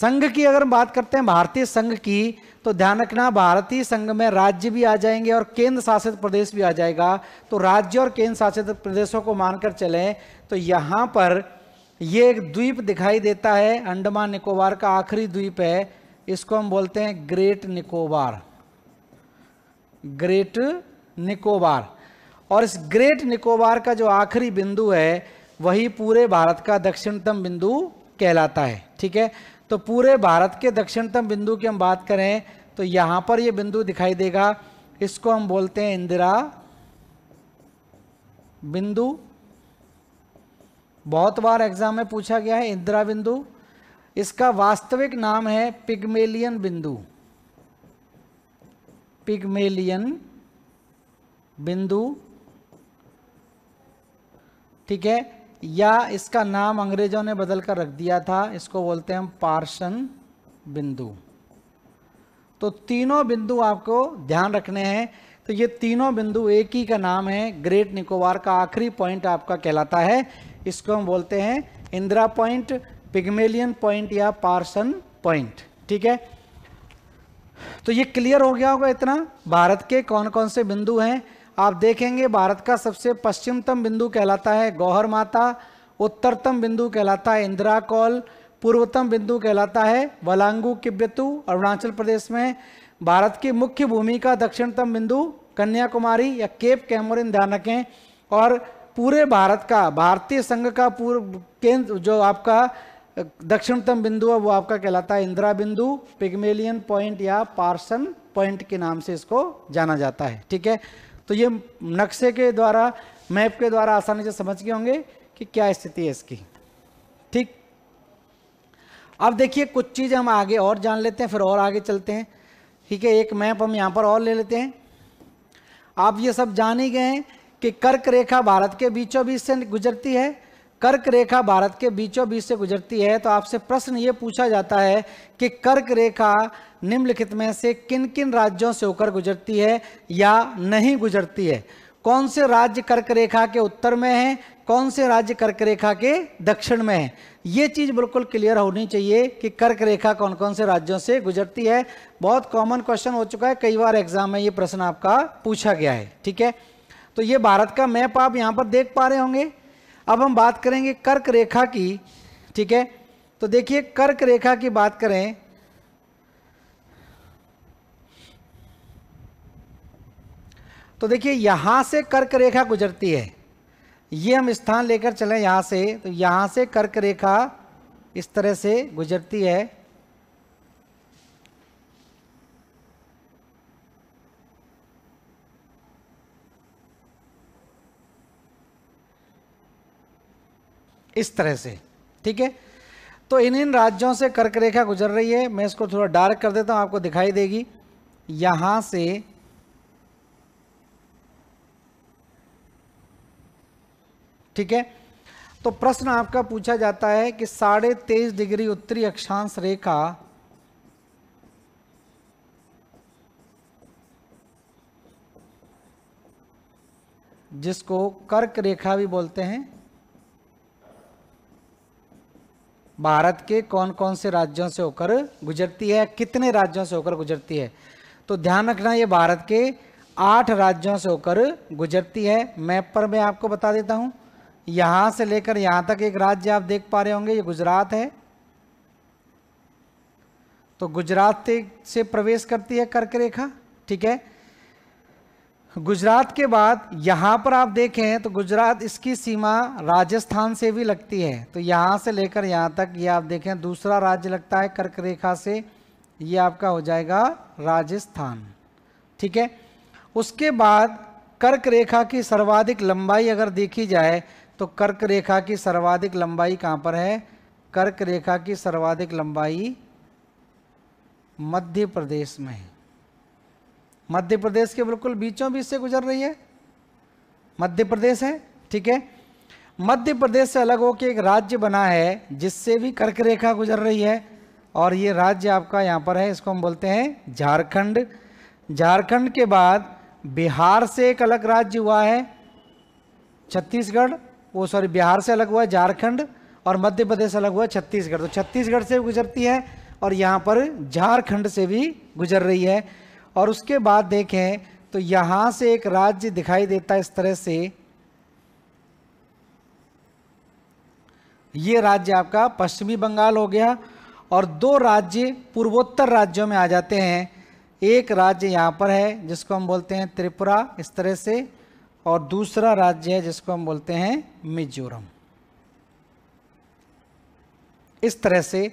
संघ की अगर बात करते हैं भारतीय संघ की तो ध्यान रखना भारतीय संघ में राज्य भी आ जाएंगे और केंद्र शासित प्रदेश भी आ जाएगा तो राज्य और केंद्र शासित प्रदेशों को मानकर चलें तो यहाँ पर ये एक द्वीप दिखाई देता है अंडमान निकोबार का आखिरी द्वीप है इसको हम बोलते हैं ग्रेट निकोबार ग्रेट निकोबार और इस ग्रेट निकोबार का जो आखिरी बिंदु है वही पूरे भारत का दक्षिणतम बिंदु कहलाता है ठीक है तो पूरे भारत के दक्षिणतम बिंदु की हम बात करें तो यहाँ पर ये बिंदु दिखाई देगा इसको हम बोलते हैं इंदिरा बिंदु बहुत बार एग्जाम में पूछा गया है इंदिरा बिंदु इसका वास्तविक नाम है पिग्मेलियन बिंदु पिग्मेलियन बिंदु ठीक है या इसका नाम अंग्रेजों ने बदल कर रख दिया था इसको बोलते हैं हम पार्सन बिंदु तो तीनों बिंदु आपको ध्यान रखने हैं तो ये तीनों बिंदु एक ही का नाम है ग्रेट निकोबार का आखिरी पॉइंट आपका कहलाता है इसको हम बोलते हैं इंदिरा पॉइंट पिग्मेलियन पॉइंट या पार्सन पॉइंट ठीक है तो ये क्लियर हो गया होगा इतना भारत के कौन कौन से बिंदु हैं आप देखेंगे भारत का सबसे पश्चिमतम बिंदु कहलाता है गौहर माता उत्तरतम बिंदु कहलाता है इंदिरा कॉल पूर्वतम बिंदु कहलाता है वलांगू किब्यतु अरुणाचल प्रदेश में भारत की मुख्य भूमि का दक्षिणतम बिंदु कन्याकुमारी या केप कैमोरिन ध्यान रखें और पूरे भारत का भारतीय संघ का पूर्व केंद्र जो आपका दक्षिणतम बिंदु है वो आपका कहलाता है इंदिरा बिंदु पिग्मेलियन पॉइंट या पार्सन पॉइंट के नाम से इसको जाना जाता है ठीक है तो ये नक्शे के द्वारा मैप के द्वारा आसानी से समझ गए होंगे कि क्या स्थिति है इसकी ठीक अब देखिए कुछ चीज़ हम आगे और जान लेते हैं फिर और आगे चलते हैं ठीक है एक मैप हम यहाँ पर और ले लेते हैं आप ये सब जान ही गए हैं कि कर्क रेखा भारत के बीचों बीच से गुजरती है कर्क रेखा भारत के बीचों बीच से गुजरती है तो आपसे प्रश्न ये पूछा जाता है कि कर्क रेखा निम्नलिखित में से किन किन राज्यों से होकर गुजरती है या नहीं गुजरती है कौन से राज्य कर्क रेखा के उत्तर में हैं कौन से राज्य कर्क रेखा के दक्षिण में है ये चीज़ बिल्कुल क्लियर होनी चाहिए कि कर्क रेखा कौन कौन से राज्यों से गुजरती है बहुत कॉमन क्वेश्चन हो चुका है कई बार एग्जाम में ये प्रश्न आपका पूछा गया है ठीक है तो ये भारत का मैप आप यहाँ पर देख पा रहे होंगे अब हम बात करेंगे कर्क रेखा की ठीक है तो देखिए कर्क रेखा की बात करें तो देखिए यहाँ से कर्क रेखा गुजरती है ये हम स्थान लेकर चलें यहाँ से तो यहाँ से कर्क रेखा इस तरह से गुजरती है इस तरह से ठीक है तो इन इन राज्यों से कर्क रेखा गुजर रही है मैं इसको थोड़ा डार्क कर देता हूँ आपको दिखाई देगी यहाँ से ठीक है तो प्रश्न आपका पूछा जाता है कि साढ़े तेईस डिग्री उत्तरी अक्षांश रेखा जिसको कर्क रेखा भी बोलते हैं भारत के कौन कौन से राज्यों से होकर गुजरती है कितने राज्यों से होकर गुजरती है तो ध्यान रखना ये भारत के आठ राज्यों से होकर गुजरती है मैप पर मैं आपको बता देता हूँ यहाँ से लेकर यहाँ तक एक राज्य आप देख पा रहे होंगे ये गुजरात है तो गुजरात से प्रवेश करती है कर्क रेखा ठीक है गुजरात के बाद यहाँ पर आप देखें तो गुजरात इसकी सीमा राजस्थान से भी लगती है तो यहाँ से लेकर यहाँ तक ये यह आप देखें दूसरा राज्य लगता है कर्क रेखा से ये आपका हो जाएगा राजस्थान ठीक है उसके बाद कर्क रेखा की सर्वाधिक लंबाई अगर देखी जाए तो कर्क रेखा की सर्वाधिक लंबाई कहाँ पर है कर्क रेखा की सर्वाधिक लंबाई मध्य प्रदेश में है मध्य प्रदेश के बिल्कुल बीचों बीच से गुजर रही है मध्य प्रदेश है ठीक है मध्य प्रदेश से अलग होकर एक राज्य बना है जिससे भी कर्क रेखा गुजर रही है और ये राज्य आपका यहाँ पर है इसको हम बोलते हैं झारखंड झारखंड के बाद बिहार से एक अलग राज्य हुआ है छत्तीसगढ़ वो सॉरी बिहार से अलग हुआ है झारखंड और मध्य प्रदेश अलग हुआ है छत्तीसगढ़ तो छत्तीसगढ़ से गुजरती है और यहाँ पर झारखंड से भी गुजर रही है और उसके बाद देखें तो यहां से एक राज्य दिखाई देता है इस तरह से ये राज्य आपका पश्चिमी बंगाल हो गया और दो राज्य पूर्वोत्तर राज्यों में आ जाते हैं एक राज्य यहाँ पर है जिसको हम बोलते हैं त्रिपुरा इस तरह से और दूसरा राज्य है जिसको हम बोलते हैं मिजोरम इस तरह से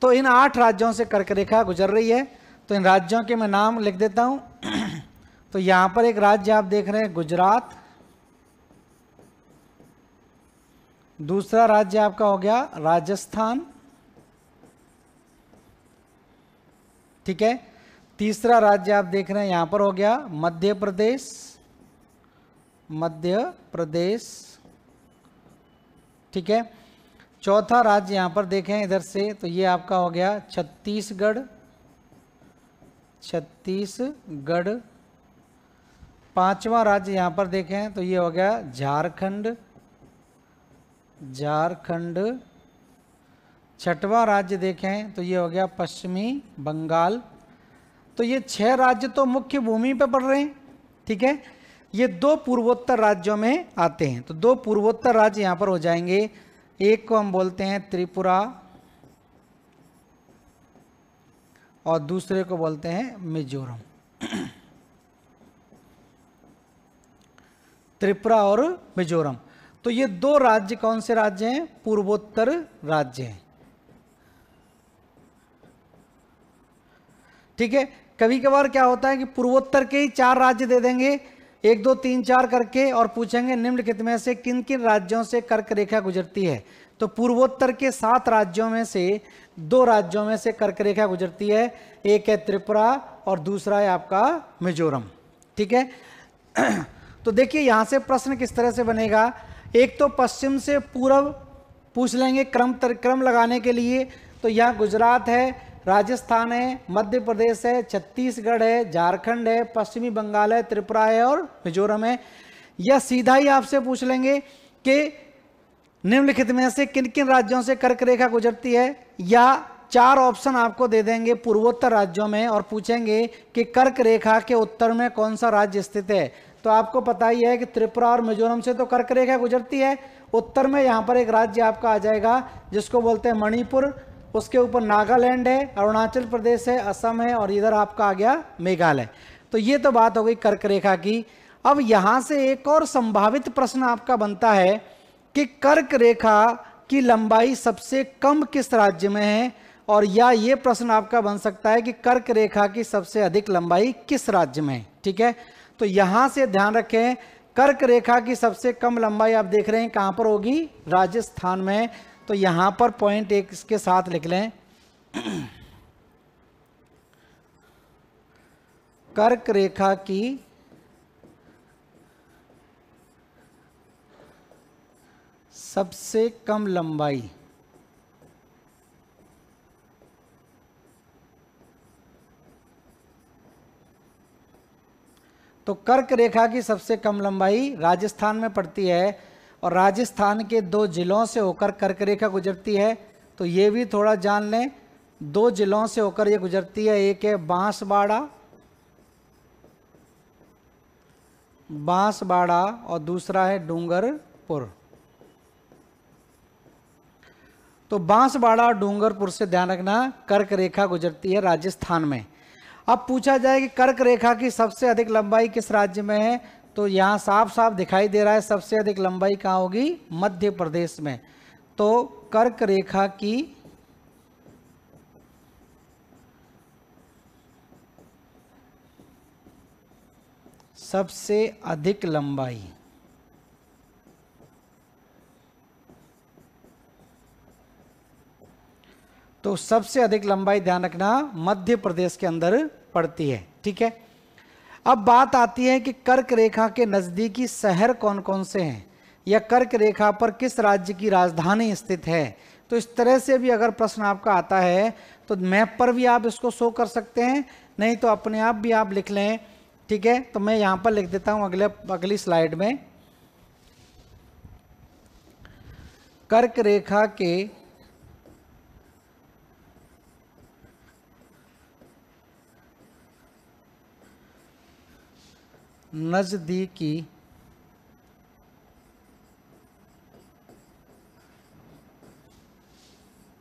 तो इन आठ राज्यों से कर्क रेखा गुजर रही है तो इन राज्यों के मैं नाम लिख देता हूँ तो यहाँ पर एक राज्य आप देख रहे हैं गुजरात दूसरा राज्य आपका हो गया राजस्थान ठीक है तीसरा राज्य आप देख रहे हैं यहाँ पर हो गया मध्य प्रदेश मध्य प्रदेश ठीक है चौथा राज्य यहाँ पर देखें इधर से तो ये आपका हो गया छत्तीसगढ़ छत्तीसगढ़ पांचवा राज्य यहाँ पर देखें तो ये हो गया झारखंड झारखंड छठवा राज्य देखें तो ये हो गया पश्चिमी बंगाल तो ये छह राज्य तो मुख्य भूमि पर पड़ रहे हैं ठीक है ये दो पूर्वोत्तर राज्यों में आते हैं तो दो पूर्वोत्तर राज्य यहाँ पर हो जाएंगे एक को हम बोलते हैं त्रिपुरा और दूसरे को बोलते हैं मिजोरम त्रिपुरा और मिजोरम तो ये दो राज्य कौन से राज्य हैं पूर्वोत्तर राज्य हैं ठीक है कभी कभार क्या होता है कि पूर्वोत्तर के ही चार राज्य दे देंगे एक दो तीन चार करके और पूछेंगे निम्नलिखित में से किन किन राज्यों से कर्क रेखा गुजरती है तो पूर्वोत्तर के सात राज्यों में से दो राज्यों में से कर्क रेखा गुजरती है एक है त्रिपुरा और दूसरा है आपका मिजोरम ठीक है तो देखिए यहाँ से प्रश्न किस तरह से बनेगा एक तो पश्चिम से पूर्व पूछ लेंगे क्रम क्रम लगाने के लिए तो यहाँ गुजरात है राजस्थान है मध्य प्रदेश है छत्तीसगढ़ है झारखंड है पश्चिमी बंगाल है त्रिपुरा है और मिजोरम है या सीधा ही आपसे पूछ लेंगे कि निम्नलिखित में से किन किन राज्यों से कर्क रेखा गुजरती है या चार ऑप्शन आपको दे देंगे पूर्वोत्तर राज्यों में और पूछेंगे कि कर्क रेखा के उत्तर में कौन सा राज्य स्थित है तो आपको पता ही है कि त्रिपुरा और मिजोरम से तो कर्क रेखा गुजरती है उत्तर में यहाँ पर एक राज्य आपका आ जाएगा जिसको बोलते हैं मणिपुर उसके ऊपर नागालैंड है अरुणाचल प्रदेश है असम है और इधर आपका आ गया मेघालय तो ये तो बात हो गई कर्क रेखा की अब यहाँ से एक और संभावित प्रश्न आपका बनता है कि कर्क रेखा की लंबाई सबसे कम किस राज्य में है और या ये प्रश्न आपका बन सकता है कि कर्क रेखा की सबसे अधिक लंबाई किस राज्य में है ठीक है तो यहां से ध्यान रखें कर्क रेखा की सबसे कम लंबाई आप देख रहे हैं कहां पर होगी राजस्थान में तो यहां पर पॉइंट एक इसके साथ लिख लें कर्क रेखा की सबसे कम लंबाई तो कर्क रेखा की सबसे कम लंबाई राजस्थान में पड़ती है और राजस्थान के दो जिलों से होकर कर्क रेखा गुजरती है तो ये भी थोड़ा जान लें दो जिलों से होकर ये गुजरती है एक है बांसवाड़ा बांसवाड़ा और दूसरा है डूंगरपुर तो बांसवाड़ा डूंगरपुर से ध्यान रखना कर्क रेखा गुजरती है राजस्थान में अब पूछा जाए कि कर्क रेखा की सबसे अधिक लंबाई किस राज्य में है तो यहाँ साफ साफ दिखाई दे रहा है सबसे अधिक लंबाई कहाँ होगी मध्य प्रदेश में तो कर्क रेखा की सबसे अधिक लंबाई तो सबसे अधिक लंबाई ध्यान रखना मध्य प्रदेश के अंदर पड़ती है ठीक है अब बात आती है कि कर्क रेखा के नज़दीकी शहर कौन कौन से हैं या कर्क रेखा पर किस राज्य की राजधानी स्थित है तो इस तरह से भी अगर प्रश्न आपका आता है तो मैप पर भी आप इसको शो कर सकते हैं नहीं तो अपने आप भी आप लिख लें ठीक है तो मैं यहाँ पर लिख देता हूँ अगले अगली स्लाइड में कर्क रेखा के नज़दीकी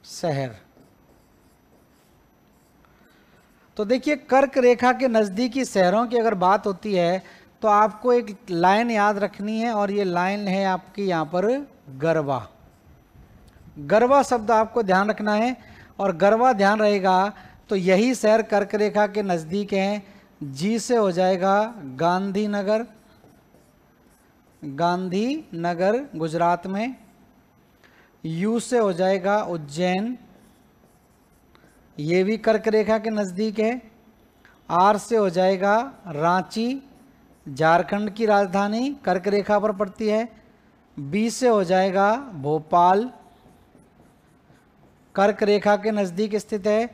शहर तो देखिए कर्क रेखा के नज़दीकी शहरों की अगर बात होती है तो आपको एक लाइन याद रखनी है और ये लाइन है आपकी यहाँ पर गरबा गरबा शब्द आपको ध्यान रखना है और गरबा ध्यान रहेगा तो यही शहर कर्क रेखा के नज़दीक हैं जी से हो जाएगा गांधीनगर गांधीनगर गुजरात में यू से हो जाएगा उज्जैन ये भी कर्क रेखा के नज़दीक है आर से हो जाएगा रांची झारखंड की राजधानी कर्क रेखा पर पड़ती है बी से हो जाएगा भोपाल कर्क रेखा के नज़दीक स्थित है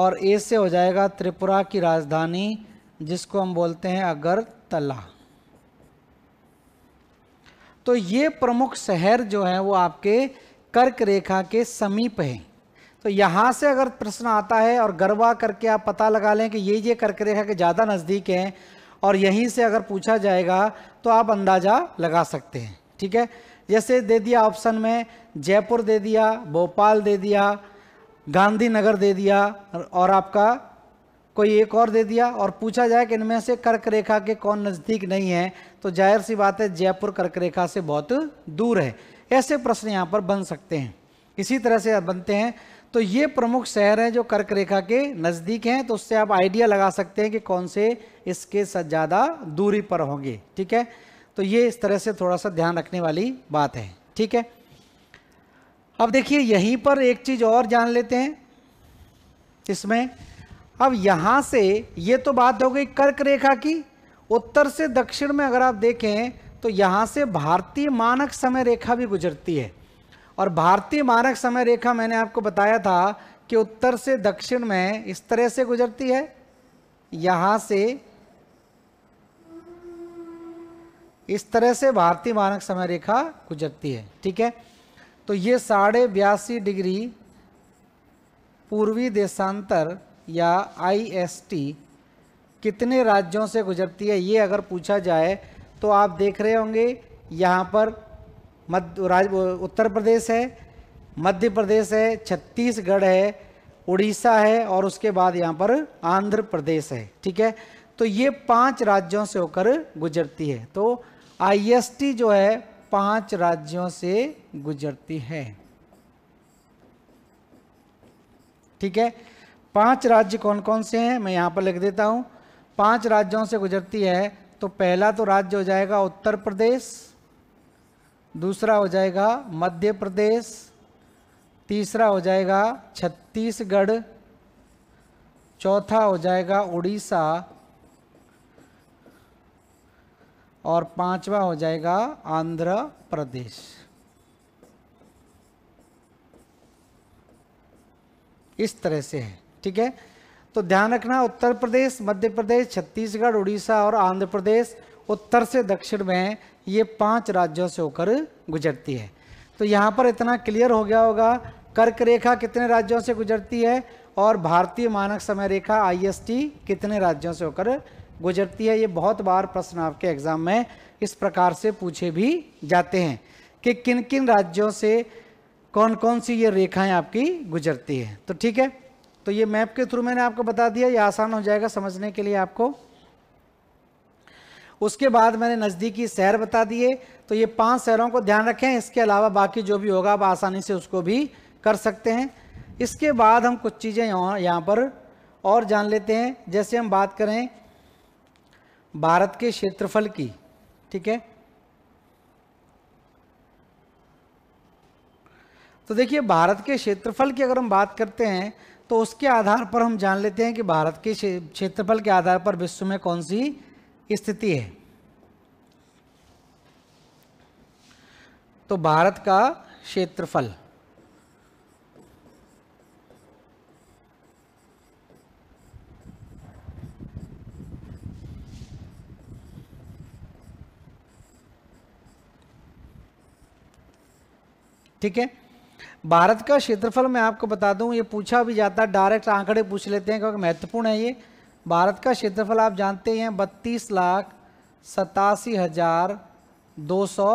और ए से हो जाएगा त्रिपुरा की राजधानी जिसको हम बोलते हैं अगरतला तो ये प्रमुख शहर जो है वो आपके कर्क रेखा के समीप है तो यहाँ से अगर प्रश्न आता है और गरबा करके आप पता लगा लें कि ये ये कर्क रेखा के ज़्यादा नज़दीक हैं और यहीं से अगर पूछा जाएगा तो आप अंदाज़ा लगा सकते हैं ठीक है जैसे दे दिया ऑप्शन में जयपुर दे दिया भोपाल दे दिया गांधीनगर दे दिया और आपका कोई एक और दे दिया और पूछा जाए कि इनमें से कर्क रेखा के कौन नज़दीक नहीं है तो जाहिर सी बात है जयपुर कर्क रेखा से बहुत दूर है ऐसे प्रश्न यहाँ पर बन सकते हैं इसी तरह से बनते हैं तो ये प्रमुख शहर हैं जो कर्क रेखा के नज़दीक हैं तो उससे आप आइडिया लगा सकते हैं कि कौन से इसके ज़्यादा दूरी पर होंगे ठीक है तो ये इस तरह से थोड़ा सा ध्यान रखने वाली बात है ठीक है अब देखिए यहीं पर एक चीज़ और जान लेते हैं इसमें अब यहाँ से ये तो बात हो गई कर्क रेखा की उत्तर से दक्षिण में अगर आप देखें तो यहाँ से भारतीय मानक समय रेखा भी गुजरती है और भारतीय मानक समय रेखा मैंने आपको बताया था कि उत्तर से दक्षिण में इस तरह से गुजरती है यहाँ से इस तरह से भारतीय मानक समय रेखा गुजरती है ठीक है तो ये साढ़े बयासी डिग्री पूर्वी देशांतर या आईएसटी कितने राज्यों से गुजरती है ये अगर पूछा जाए तो आप देख रहे होंगे यहाँ पर मध्य राज उत्तर प्रदेश है मध्य प्रदेश है छत्तीसगढ़ है उड़ीसा है और उसके बाद यहाँ पर आंध्र प्रदेश है ठीक है तो ये पांच राज्यों से होकर गुजरती है तो आईएसटी जो है पांच राज्यों से गुजरती है ठीक है पांच राज्य कौन कौन से हैं मैं यहाँ पर लिख देता हूँ पांच राज्यों से गुजरती है तो पहला तो राज्य हो जाएगा उत्तर प्रदेश दूसरा हो जाएगा मध्य प्रदेश तीसरा हो जाएगा छत्तीसगढ़ चौथा हो जाएगा उड़ीसा और पांचवा हो जाएगा आंध्र प्रदेश इस तरह से है ठीक है तो ध्यान रखना उत्तर प्रदेश मध्य प्रदेश छत्तीसगढ़ उड़ीसा और आंध्र प्रदेश उत्तर से दक्षिण में ये पांच राज्यों से होकर गुजरती है तो यहाँ पर इतना क्लियर हो गया होगा कर्क रेखा कितने राज्यों से गुजरती है और भारतीय मानक समय रेखा आईएसटी कितने राज्यों से होकर गुजरती है ये बहुत बार प्रश्न आपके एग्जाम में इस प्रकार से पूछे भी जाते हैं कि किन किन राज्यों से कौन कौन सी ये रेखाएं आपकी गुजरती है तो ठीक है तो ये मैप के थ्रू मैंने आपको बता दिया ये आसान हो जाएगा समझने के लिए आपको उसके बाद मैंने नज़दीकी शहर बता दिए तो ये पांच शहरों को ध्यान रखें इसके अलावा बाकी जो भी होगा आप आसानी से उसको भी कर सकते हैं इसके बाद हम कुछ चीज़ें यहाँ यहाँ पर और जान लेते हैं जैसे हम बात करें भारत के क्षेत्रफल की ठीक है तो देखिए भारत के क्षेत्रफल की अगर हम बात करते हैं तो उसके आधार पर हम जान लेते हैं कि भारत के क्षेत्रफल के आधार पर विश्व में कौन सी स्थिति है तो भारत का क्षेत्रफल ठीक है भारत का क्षेत्रफल मैं आपको बता दूं ये पूछा भी जाता है डायरेक्ट आंकड़े पूछ लेते हैं क्योंकि महत्वपूर्ण है ये भारत का क्षेत्रफल आप जानते हैं बत्तीस लाख सतासी हज़ार दो सौ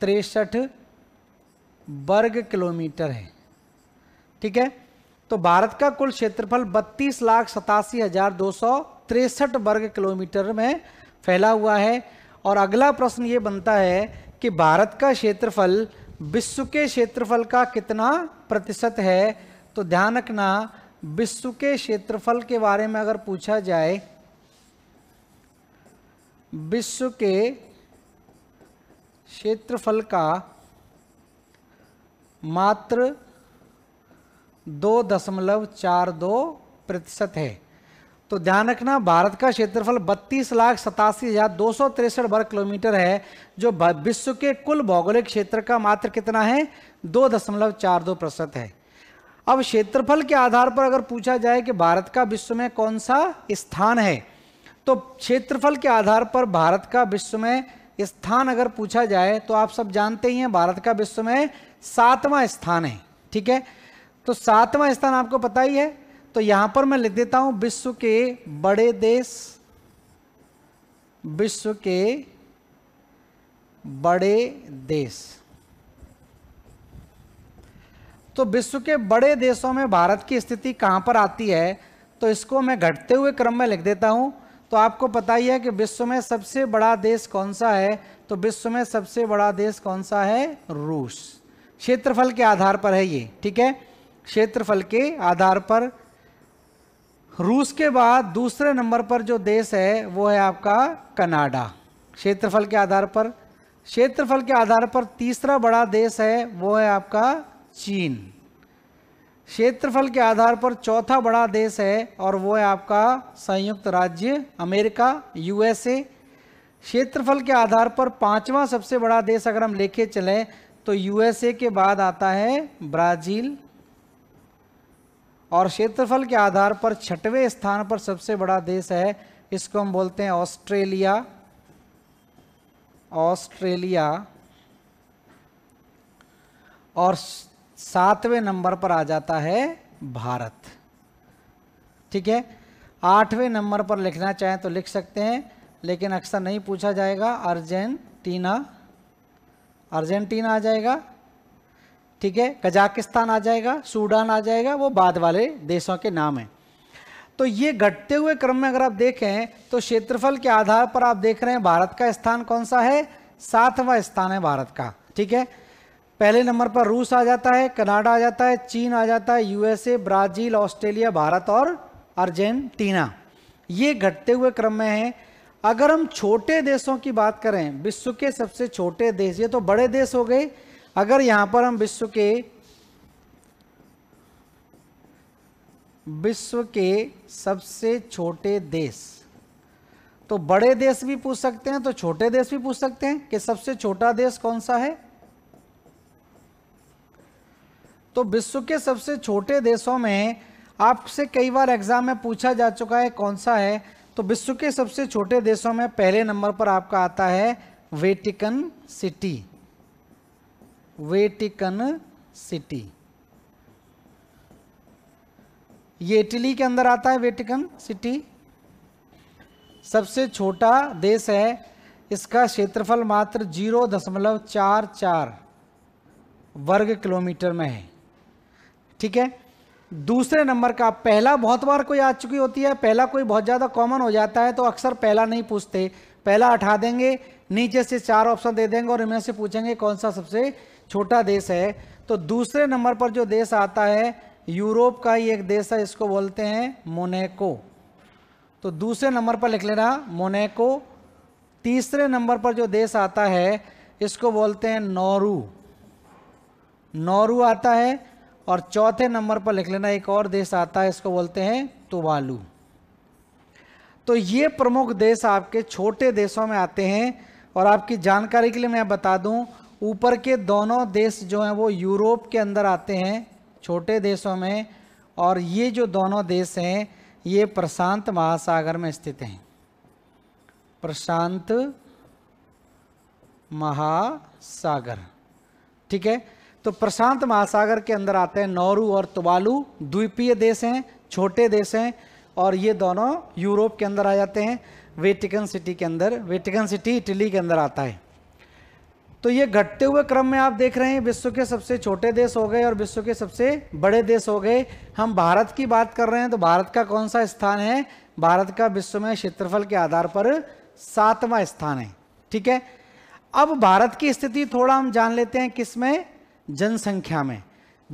तिरसठ वर्ग किलोमीटर है ठीक है तो भारत का कुल क्षेत्रफल बत्तीस लाख सतासी हज़ार दो सौ तिरसठ वर्ग किलोमीटर में फैला हुआ है और अगला प्रश्न ये बनता है कि भारत का क्षेत्रफल विश्व के क्षेत्रफल का कितना प्रतिशत है तो ध्यान रखना विश्व के क्षेत्रफल के बारे में अगर पूछा जाए विश्व के क्षेत्रफल का मात्र दो दशमलव चार दो प्रतिशत है तो ध्यान रखना भारत का क्षेत्रफल बत्तीस लाख सतासी हजार दो सौ तिरसठ वर्ग किलोमीटर है जो विश्व के कुल भौगोलिक क्षेत्र का मात्र कितना है दो दशमलव चार दो प्रतिशत है अब क्षेत्रफल के आधार पर अगर पूछा जाए कि भारत का विश्व में कौन सा स्थान है तो क्षेत्रफल के आधार पर भारत का विश्व में स्थान अगर पूछा जाए तो आप सब जानते ही हैं भारत का विश्व में सातवां स्थान है ठीक है तो सातवां स्थान आपको पता ही है तो यहां पर मैं लिख देता हूं विश्व के बड़े देश विश्व के बड़े देश तो विश्व के बड़े देशों में भारत की स्थिति कहां पर आती है तो इसको मैं घटते हुए क्रम में लिख देता हूं तो आपको पता ही है कि विश्व में सबसे बड़ा देश कौन सा है तो विश्व में सबसे बड़ा देश कौन सा है रूस क्षेत्रफल के आधार पर है ये ठीक है क्षेत्रफल के आधार पर रूस के बाद दूसरे नंबर पर जो देश है वो है आपका कनाडा क्षेत्रफल के आधार पर क्षेत्रफल के आधार पर तीसरा बड़ा देश है वो है आपका चीन क्षेत्रफल के आधार पर चौथा बड़ा देश है और वो है आपका संयुक्त राज्य अमेरिका यूएसए क्षेत्रफल के आधार पर पांचवा सबसे बड़ा देश अगर हम लेके चलें तो यूएसए के बाद आता है ब्राज़ील और क्षेत्रफल के आधार पर छठवें स्थान पर सबसे बड़ा देश है इसको हम बोलते हैं ऑस्ट्रेलिया ऑस्ट्रेलिया और सातवें नंबर पर आ जाता है भारत ठीक है आठवें नंबर पर लिखना चाहें तो लिख सकते हैं लेकिन अक्सर नहीं पूछा जाएगा अर्जेंटीना अर्जेंटीना आ जाएगा ठीक है कजाकिस्तान आ जाएगा सूडान आ जाएगा वो बाद वाले देशों के नाम हैं तो ये घटते हुए क्रम में अगर आप देखें तो क्षेत्रफल के आधार पर आप देख रहे हैं भारत का स्थान कौन सा है सातवां स्थान है भारत का ठीक है पहले नंबर पर रूस आ जाता है कनाडा आ जाता है चीन आ जाता है यूएसए ब्राज़ील ऑस्ट्रेलिया भारत और अर्जेंटीना ये घटते हुए क्रम में है अगर हम छोटे देशों की बात करें विश्व के सबसे छोटे देश ये तो बड़े देश हो गए अगर यहां पर हम विश्व के विश्व के सबसे छोटे देश तो बड़े देश भी पूछ सकते हैं तो छोटे देश भी पूछ सकते हैं कि सबसे छोटा देश कौन सा है तो विश्व के सबसे छोटे देशों में आपसे कई बार एग्जाम में पूछा जा चुका है कौन सा है तो विश्व के सबसे छोटे देशों में पहले नंबर पर आपका आता है वेटिकन सिटी वेटिकन सिटी ये इटली के अंदर आता है वेटिकन सिटी सबसे छोटा देश है इसका क्षेत्रफल मात्र जीरो दशमलव चार चार वर्ग किलोमीटर में है ठीक है दूसरे नंबर का पहला बहुत बार कोई आ चुकी होती है पहला कोई बहुत ज़्यादा कॉमन हो जाता है तो अक्सर पहला नहीं पूछते पहला हटा देंगे नीचे से चार ऑप्शन दे देंगे और इनमें से पूछेंगे कौन सा सबसे छोटा देश है तो दूसरे नंबर पर जो देश आता है यूरोप का ही एक देश है इसको बोलते हैं मोनेको तो दूसरे नंबर पर लिख लेना मोनेको तीसरे नंबर पर जो देश आता है इसको बोलते हैं नौरू नौरू आता है और चौथे नंबर पर लिख लेना एक और देश आता है इसको बोलते हैं तुवालू तो ये प्रमुख देश आपके छोटे देशों में आते हैं और आपकी जानकारी के लिए मैं बता दूं ऊपर के दोनों देश जो हैं वो यूरोप के अंदर आते हैं छोटे देशों में और ये जो दोनों देश हैं ये प्रशांत महासागर में स्थित हैं प्रशांत महासागर ठीक है तो प्रशांत महासागर के अंदर आते हैं नौरू और तुबालू द्वीपीय देश हैं छोटे देश हैं और ये दोनों यूरोप के अंदर आ जाते हैं वेटिकन सिटी के अंदर वेटिकन सिटी इटली के अंदर आता है तो ये घटते हुए क्रम में आप देख रहे हैं विश्व के सबसे छोटे देश हो गए और विश्व के सबसे बड़े देश हो गए हम भारत की बात कर रहे हैं तो भारत का कौन सा स्थान है भारत का विश्व में क्षेत्रफल के आधार पर सातवां स्थान है ठीक है अब भारत की स्थिति थोड़ा हम जान लेते हैं किस में जनसंख्या में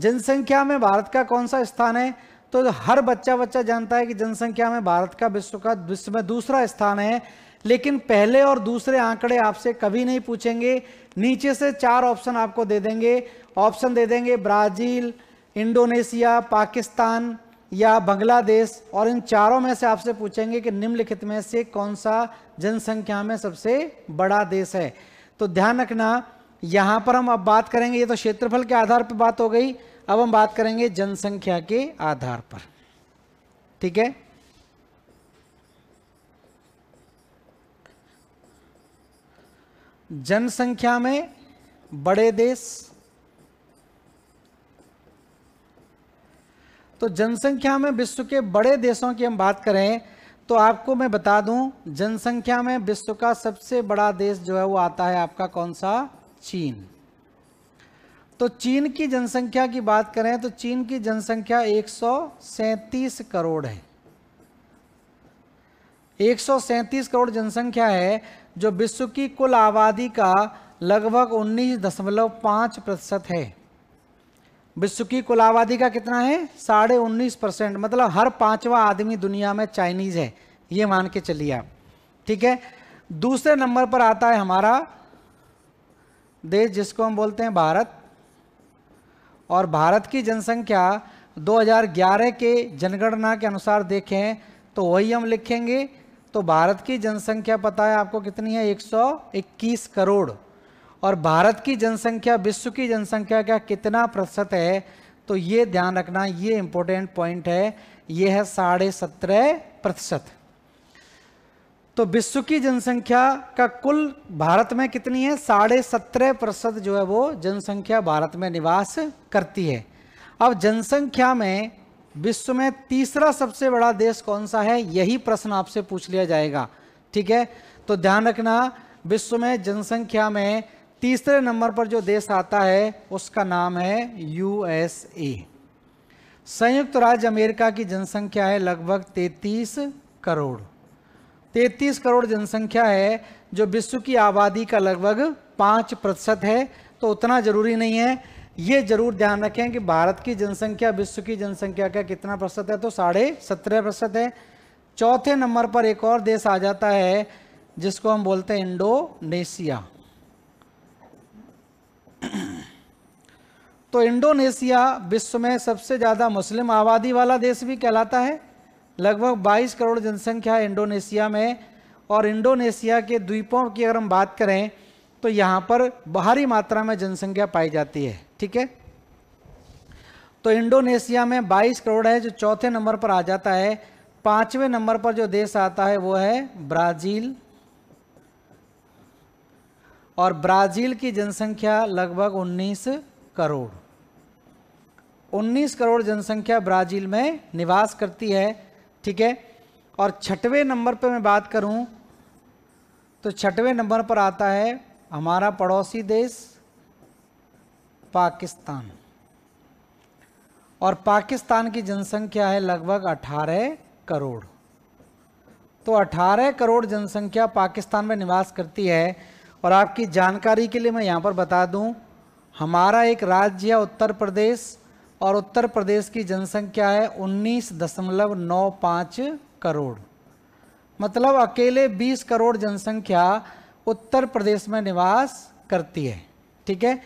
जनसंख्या में भारत का कौन सा स्थान है तो हर बच्चा बच्चा जानता है कि जनसंख्या में भारत का विश्व का विश्व में दूसरा स्थान है लेकिन पहले और दूसरे आंकड़े आपसे कभी नहीं पूछेंगे नीचे से चार ऑप्शन आपको दे देंगे ऑप्शन दे देंगे ब्राज़ील इंडोनेशिया पाकिस्तान या बांग्लादेश और इन चारों में से आपसे पूछेंगे कि निम्नलिखित में से कौन सा जनसंख्या में सबसे बड़ा देश है तो ध्यान रखना यहाँ पर हम अब बात करेंगे ये तो क्षेत्रफल के आधार पर बात हो गई अब हम बात करेंगे जनसंख्या के आधार पर ठीक है जनसंख्या में बड़े देश तो जनसंख्या में विश्व के बड़े देशों की हम बात करें तो आपको मैं बता दूं जनसंख्या में विश्व का सबसे बड़ा देश जो है वो आता है आपका कौन सा चीन तो चीन की जनसंख्या की बात करें तो चीन की जनसंख्या एक करोड़ है एक करोड़ जनसंख्या है जो विश्व की कुल आबादी का लगभग 19.5 प्रतिशत है विश्व की कुल आबादी का कितना है साढ़े उन्नीस परसेंट मतलब हर पांचवा आदमी दुनिया में चाइनीज़ है ये मान के चलिए आप ठीक है दूसरे नंबर पर आता है हमारा देश जिसको हम बोलते हैं भारत और भारत की जनसंख्या 2011 के जनगणना के अनुसार देखें तो वही हम लिखेंगे तो भारत की जनसंख्या पता है आपको कितनी है 121 करोड़ और भारत की जनसंख्या विश्व की जनसंख्या का कितना प्रतिशत है तो ये ध्यान रखना ये इंपॉर्टेंट पॉइंट है ये है साढ़े सत्रह प्रतिशत तो विश्व की जनसंख्या का कुल भारत में कितनी है साढ़े सत्रह प्रतिशत जो है वो जनसंख्या भारत में निवास करती है अब जनसंख्या में विश्व में तीसरा सबसे बड़ा देश कौन सा है यही प्रश्न आपसे पूछ लिया जाएगा ठीक है तो ध्यान रखना विश्व में जनसंख्या में तीसरे नंबर पर जो देश आता है उसका नाम है यूएसए संयुक्त राज्य अमेरिका की जनसंख्या है लगभग 33 करोड़ 33 करोड़ जनसंख्या है जो विश्व की आबादी का लगभग पांच प्रतिशत है तो उतना ज़रूरी नहीं है ये जरूर ध्यान रखें कि भारत की जनसंख्या विश्व की जनसंख्या का कितना प्रतिशत है तो साढ़े सत्रह प्रतिशत है चौथे नंबर पर एक और देश आ जाता है जिसको हम बोलते हैं इंडोनेशिया तो इंडोनेशिया विश्व में सबसे ज़्यादा मुस्लिम आबादी वाला देश भी कहलाता है लगभग 22 करोड़ जनसंख्या है इंडोनेशिया में और इंडोनेशिया के द्वीपों की अगर हम बात करें तो यहाँ पर बाहरी मात्रा में जनसंख्या पाई जाती है ठीक है तो इंडोनेशिया में 22 करोड़ है जो चौथे नंबर पर आ जाता है पांचवें नंबर पर जो देश आता है वो है ब्राज़ील और ब्राज़ील की जनसंख्या लगभग 19 करोड़ 19 करोड़ जनसंख्या ब्राज़ील में निवास करती है ठीक है और छठवें नंबर पर मैं बात करूं तो छठवें नंबर पर आता है हमारा पड़ोसी देश पाकिस्तान और पाकिस्तान की जनसंख्या है लगभग 18 करोड़ तो 18 करोड़ जनसंख्या पाकिस्तान में निवास करती है और आपकी जानकारी के लिए मैं यहाँ पर बता दूँ हमारा एक राज्य है उत्तर प्रदेश और उत्तर प्रदेश की जनसंख्या है 19.95 करोड़ मतलब अकेले 20 करोड़ जनसंख्या उत्तर प्रदेश में निवास करती है ठीक है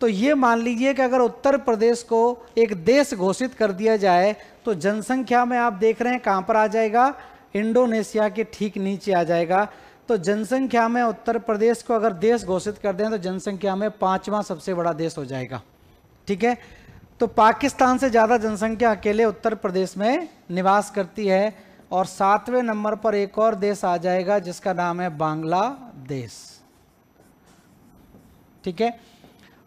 तो ये मान लीजिए कि अगर उत्तर प्रदेश को एक देश घोषित कर दिया जाए तो जनसंख्या में आप देख रहे हैं कहाँ पर आ जाएगा इंडोनेशिया के ठीक नीचे आ जाएगा तो जनसंख्या में उत्तर प्रदेश को अगर देश घोषित कर दें तो जनसंख्या में पाँचवा सबसे बड़ा देश हो जाएगा ठीक है तो पाकिस्तान से ज़्यादा जनसंख्या अकेले उत्तर प्रदेश में निवास करती है और सातवें नंबर पर एक और देश आ जाएगा जिसका नाम है बांग्लादेश ठीक है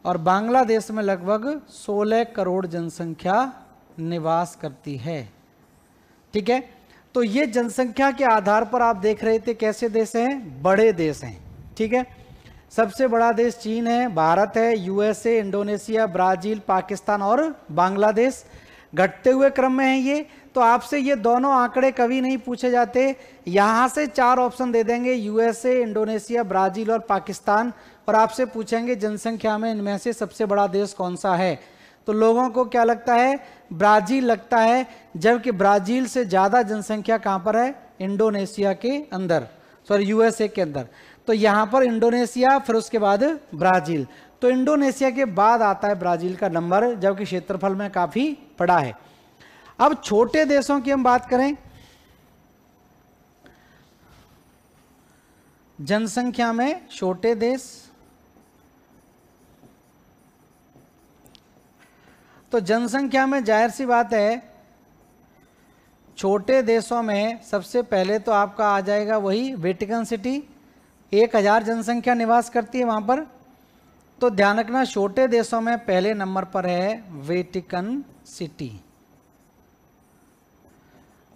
और बांग्लादेश में लगभग 16 करोड़ जनसंख्या निवास करती है ठीक है तो ये जनसंख्या के आधार पर आप देख रहे थे कैसे देश हैं बड़े देश हैं ठीक है सबसे बड़ा देश चीन है भारत है यूएसए इंडोनेशिया ब्राजील पाकिस्तान और बांग्लादेश घटते हुए क्रम में है ये तो आपसे ये दोनों आंकड़े कभी नहीं पूछे जाते यहाँ से चार ऑप्शन दे देंगे यूएसए इंडोनेशिया ब्राज़ील और पाकिस्तान और आपसे पूछेंगे जनसंख्या में इनमें से सबसे बड़ा देश कौन सा है तो लोगों को क्या लगता है ब्राज़ील लगता है जबकि ब्राज़ील से ज़्यादा जनसंख्या कहाँ पर है इंडोनेशिया के अंदर सॉरी यूएसए के अंदर तो यहाँ पर इंडोनेशिया फिर उसके बाद ब्राज़ील तो इंडोनेशिया के बाद आता है ब्राज़ील का नंबर जबकि क्षेत्रफल में काफ़ी पड़ा है अब छोटे देशों की हम बात करें जनसंख्या में छोटे देश तो जनसंख्या में जाहिर सी बात है छोटे देशों में सबसे पहले तो आपका आ जाएगा वही वेटिकन सिटी एक हज़ार जनसंख्या निवास करती है वहां पर तो ध्यान रखना छोटे देशों में पहले नंबर पर है वेटिकन सिटी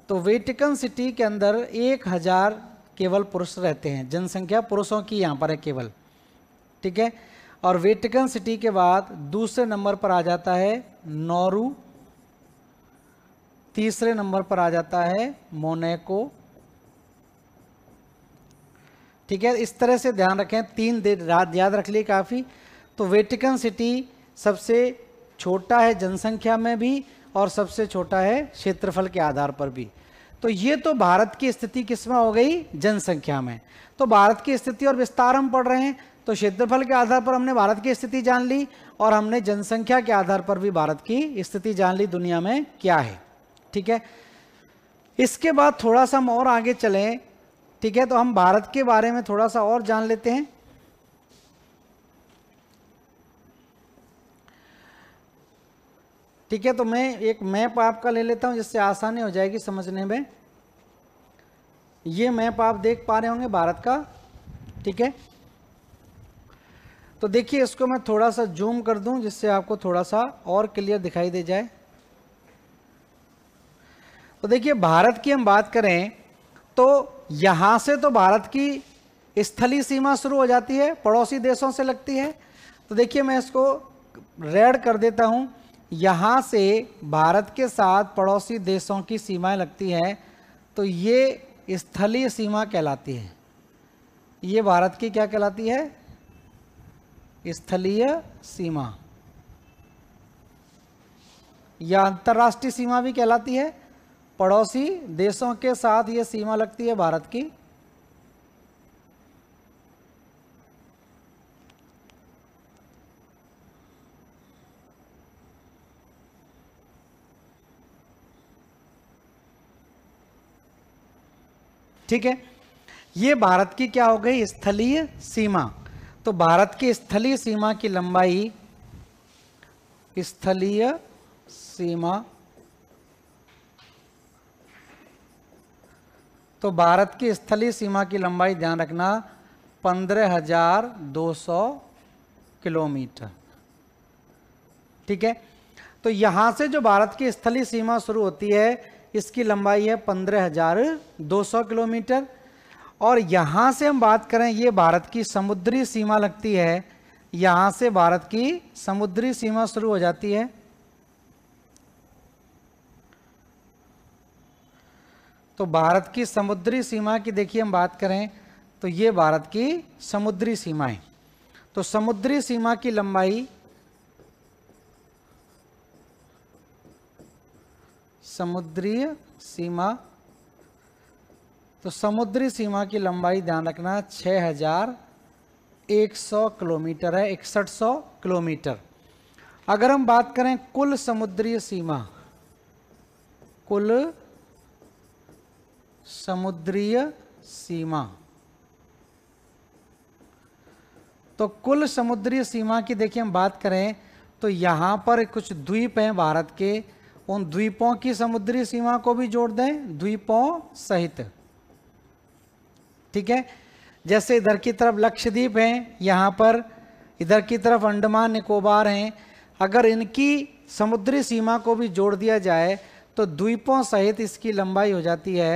तो वेटिकन सिटी के अंदर एक हजार केवल पुरुष रहते हैं जनसंख्या पुरुषों की यहां पर है केवल ठीक है और वेटिकन सिटी के बाद दूसरे नंबर पर आ जाता है नौरू तीसरे नंबर पर आ जाता है मोनेको ठीक है इस तरह से ध्यान रखें तीन देर याद रख लिए काफ़ी तो वेटिकन सिटी सबसे छोटा है जनसंख्या में भी और सबसे छोटा है क्षेत्रफल के आधार पर भी तो ये तो भारत की स्थिति किसमें हो गई जनसंख्या में तो भारत की स्थिति और विस्तार हम पढ़ रहे हैं तो क्षेत्रफल के आधार पर हमने भारत की स्थिति जान ली और हमने जनसंख्या के आधार पर भी भारत की स्थिति जान ली दुनिया में क्या है ठीक है इसके बाद थोड़ा सा हम और आगे चलें ठीक है तो हम भारत के बारे में थोड़ा सा और जान लेते हैं ठीक है तो मैं एक मैप आपका ले लेता हूँ जिससे आसानी हो जाएगी समझने में ये मैप आप देख पा रहे होंगे भारत का ठीक है तो देखिए इसको मैं थोड़ा सा जूम कर दूं जिससे आपको थोड़ा सा और क्लियर दिखाई दे जाए तो देखिए भारत की हम बात करें तो यहां से तो भारत की स्थलीय सीमा शुरू हो जाती है पड़ोसी देशों से लगती है तो देखिए मैं इसको रेड कर देता हूँ यहाँ से भारत के साथ पड़ोसी देशों की सीमाएं लगती हैं तो ये स्थलीय सीमा कहलाती है ये भारत की क्या कहलाती है स्थलीय सीमा या अंतर्राष्ट्रीय सीमा भी कहलाती है पड़ोसी देशों के साथ ये सीमा लगती है भारत की ठीक है ये भारत की क्या हो गई स्थलीय सीमा तो भारत की स्थलीय सीमा की लंबाई स्थलीय सीमा तो भारत की स्थलीय सीमा की लंबाई ध्यान रखना पंद्रह हजार दो सौ किलोमीटर ठीक है तो यहां से जो भारत की स्थलीय सीमा शुरू होती है इसकी लंबाई है पंद्रह हजार दो सौ किलोमीटर और यहाँ से हम बात करें ये भारत की समुद्री सीमा लगती है यहाँ से भारत की समुद्री सीमा शुरू हो जाती है तो भारत की समुद्री सीमा की देखिए हम बात करें तो ये भारत की समुद्री सीमा है तो समुद्री सीमा की लंबाई समुद्रीय सीमा तो समुद्री सीमा की लंबाई ध्यान रखना 6,100 किलोमीटर है इकसठ किलोमीटर अगर हम बात करें कुल समुद्री सीमा कुल समुद्रीय सीमा तो कुल समुद्री सीमा की देखिए हम बात करें तो यहाँ पर कुछ द्वीप हैं भारत के उन द्वीपों की समुद्री सीमा को भी जोड़ दें द्वीपों सहित ठीक है जैसे इधर की तरफ लक्षद्वीप हैं यहाँ पर इधर की तरफ अंडमान निकोबार हैं अगर इनकी समुद्री सीमा को भी जोड़ दिया जाए तो द्वीपों सहित इसकी लंबाई हो जाती है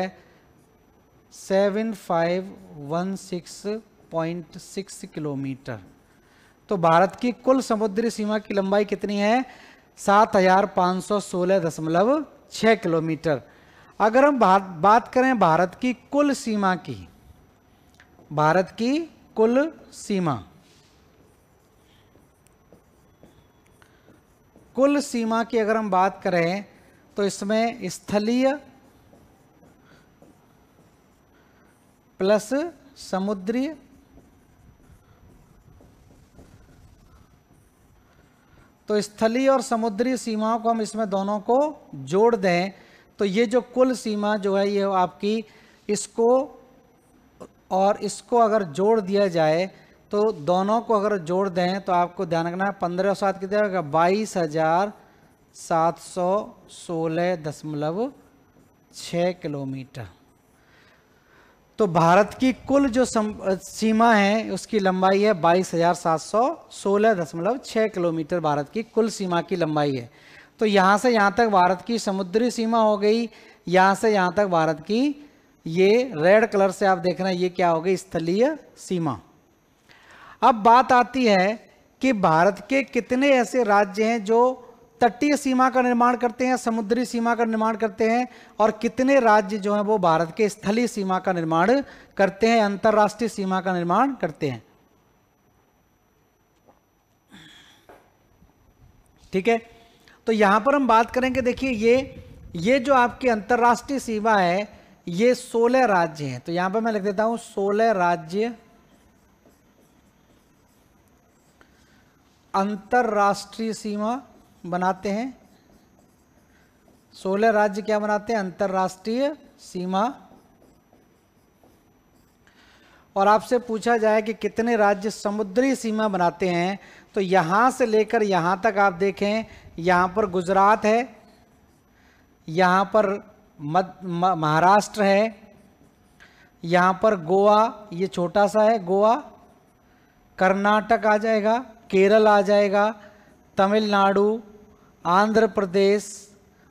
seven five one six point six kilometre तो भारत की कुल समुद्री सीमा की लंबाई कितनी है सात हजार पाँच सौ सोलह दशमलव छः किलोमीटर अगर हम बात बात करें भारत की कुल सीमा की भारत की कुल सीमा कुल सीमा की अगर हम बात करें तो इसमें स्थलीय प्लस समुद्रीय तो स्थलीय और समुद्री सीमाओं को हम इसमें दोनों को जोड़ दें तो ये जो कुल सीमा जो है ये आपकी इसको और इसको अगर जोड़ दिया जाए तो दोनों को अगर जोड़ दें तो आपको ध्यान रखना है पंद्रह सात कितने होगा बाईस हज़ार सात सौ सोलह दशमलव छः किलोमीटर तो भारत की कुल जो सम, सीमा है उसकी लंबाई है बाईस हजार सात सौ सोलह दशमलव छः किलोमीटर भारत की कुल सीमा की लंबाई है तो यहाँ से यहाँ तक भारत की समुद्री सीमा हो गई यहाँ से यहाँ तक भारत की ये रेड कलर से आप देख रहे हैं ये क्या हो गई स्थलीय सीमा अब बात आती है कि भारत के कितने ऐसे राज्य हैं जो तटीय सीमा का निर्माण करते हैं समुद्री सीमा का निर्माण करते हैं और कितने राज्य जो हैं वो भारत के स्थलीय सीमा का निर्माण करते हैं अंतर्राष्ट्रीय सीमा का निर्माण करते हैं ठीक है तो यहां पर हम बात करेंगे देखिए ये ये जो आपकी अंतर्राष्ट्रीय सीमा है ये सोलह राज्य हैं तो यहां पर मैं लिख देता हूं सोलह राज्य अंतर्राष्ट्रीय सीमा बनाते हैं सोलह राज्य क्या बनाते हैं अंतर्राष्ट्रीय सीमा और आपसे पूछा जाए कि कितने राज्य समुद्री सीमा बनाते हैं तो यहाँ से लेकर यहाँ तक आप देखें यहाँ पर गुजरात है यहाँ पर महाराष्ट्र है यहाँ पर गोवा ये छोटा सा है गोवा कर्नाटक आ जाएगा केरल आ जाएगा तमिलनाडु आंध्र प्रदेश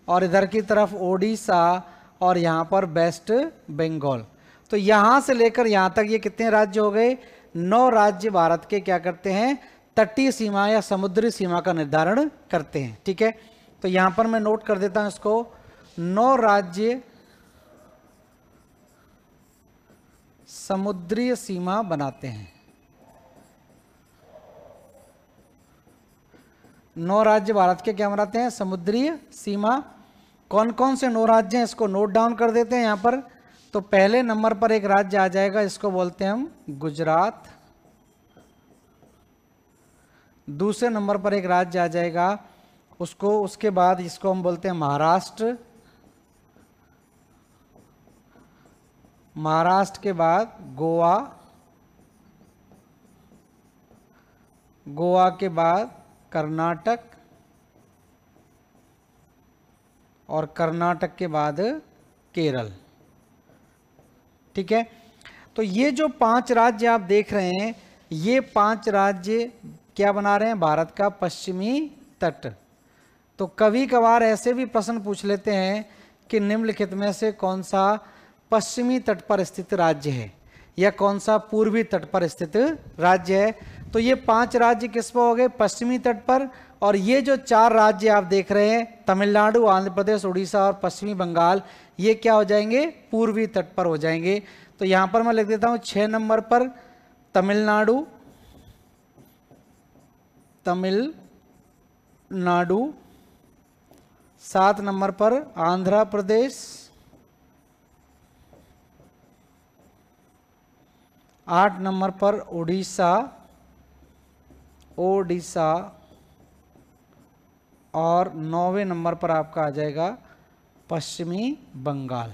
और इधर की तरफ ओडिशा और यहाँ पर वेस्ट बंगाल तो यहाँ से लेकर यहाँ तक ये कितने राज्य हो गए नौ राज्य भारत के क्या करते हैं तटीय सीमा या समुद्री सीमा का निर्धारण करते हैं ठीक है तो यहाँ पर मैं नोट कर देता हूँ इसको नौ राज्य समुद्रीय सीमा बनाते हैं नौ राज्य भारत के क्या बनाते हैं समुद्री सीमा कौन कौन से नौ राज्य हैं इसको नोट डाउन कर देते हैं यहाँ पर तो पहले नंबर पर एक राज्य आ जाएगा इसको बोलते हैं हम गुजरात दूसरे नंबर पर एक राज्य आ जाएगा उसको उसके बाद इसको हम बोलते हैं महाराष्ट्र महाराष्ट्र के बाद गोवा गोवा के बाद कर्नाटक और कर्नाटक के बाद केरल ठीक है तो ये जो पांच राज्य आप देख रहे हैं ये पांच राज्य क्या बना रहे हैं भारत का पश्चिमी तट तो कभी कभार ऐसे भी प्रश्न पूछ लेते हैं कि निम्नलिखित में से कौन सा पश्चिमी तट पर स्थित राज्य है या कौन सा पूर्वी तट पर स्थित राज्य है तो ये पांच राज्य किस पर हो गए पश्चिमी तट पर और ये जो चार राज्य आप देख रहे हैं तमिलनाडु आंध्र प्रदेश उड़ीसा और पश्चिमी बंगाल ये क्या हो जाएंगे पूर्वी तट पर हो जाएंगे तो यहाँ पर मैं लिख देता हूँ छः नंबर पर तमिलनाडु तमिलनाडु सात नंबर पर आंध्र प्रदेश आठ नंबर पर उड़ीसा ओडिशा और नौवे नंबर पर आपका आ जाएगा पश्चिमी बंगाल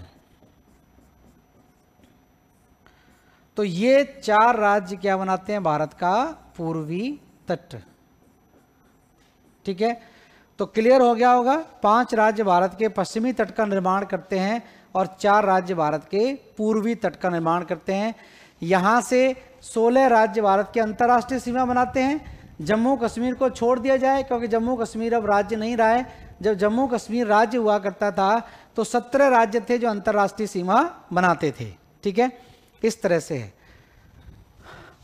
तो ये चार राज्य क्या बनाते हैं भारत का पूर्वी तट ठीक है तो क्लियर हो गया होगा पांच राज्य भारत के पश्चिमी तट का निर्माण करते हैं और चार राज्य भारत के पूर्वी तट का निर्माण करते हैं यहां से 16 राज्य भारत की अंतर्राष्ट्रीय सीमा बनाते हैं जम्मू कश्मीर को छोड़ दिया जाए क्योंकि जम्मू कश्मीर अब राज्य नहीं रहा है जब जम्मू कश्मीर राज्य हुआ करता था तो सत्रह राज्य थे जो अंतर्राष्ट्रीय सीमा बनाते थे ठीक है इस तरह से है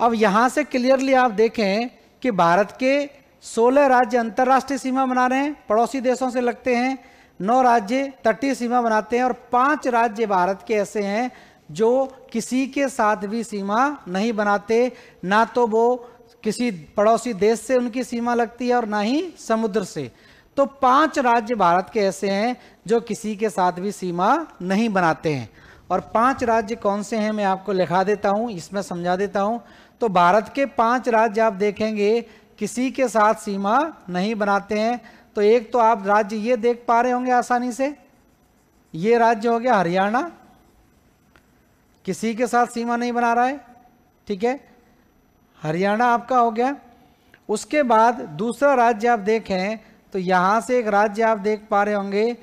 अब यहाँ से क्लियरली आप देखें कि भारत के सोलह राज्य अंतर्राष्ट्रीय सीमा बना रहे हैं पड़ोसी देशों से लगते हैं नौ राज्य तटीय सीमा बनाते हैं और पांच राज्य भारत के ऐसे हैं जो किसी के साथ भी सीमा नहीं बनाते ना तो वो किसी पड़ोसी देश से उनकी सीमा लगती है और ना ही समुद्र से तो पांच राज्य भारत के ऐसे हैं जो किसी के साथ भी सीमा नहीं बनाते हैं और पांच राज्य कौन से हैं मैं आपको लिखा देता हूं इसमें समझा देता हूं तो भारत के पांच राज्य आप देखेंगे किसी के साथ सीमा नहीं बनाते हैं तो एक तो आप राज्य ये देख पा रहे होंगे आसानी से ये राज्य हो गया हरियाणा किसी के साथ सीमा नहीं बना रहा है ठीक है हरियाणा आपका हो गया उसके बाद दूसरा राज्य आप देखें तो यहाँ से एक राज्य आप देख पा रहे होंगे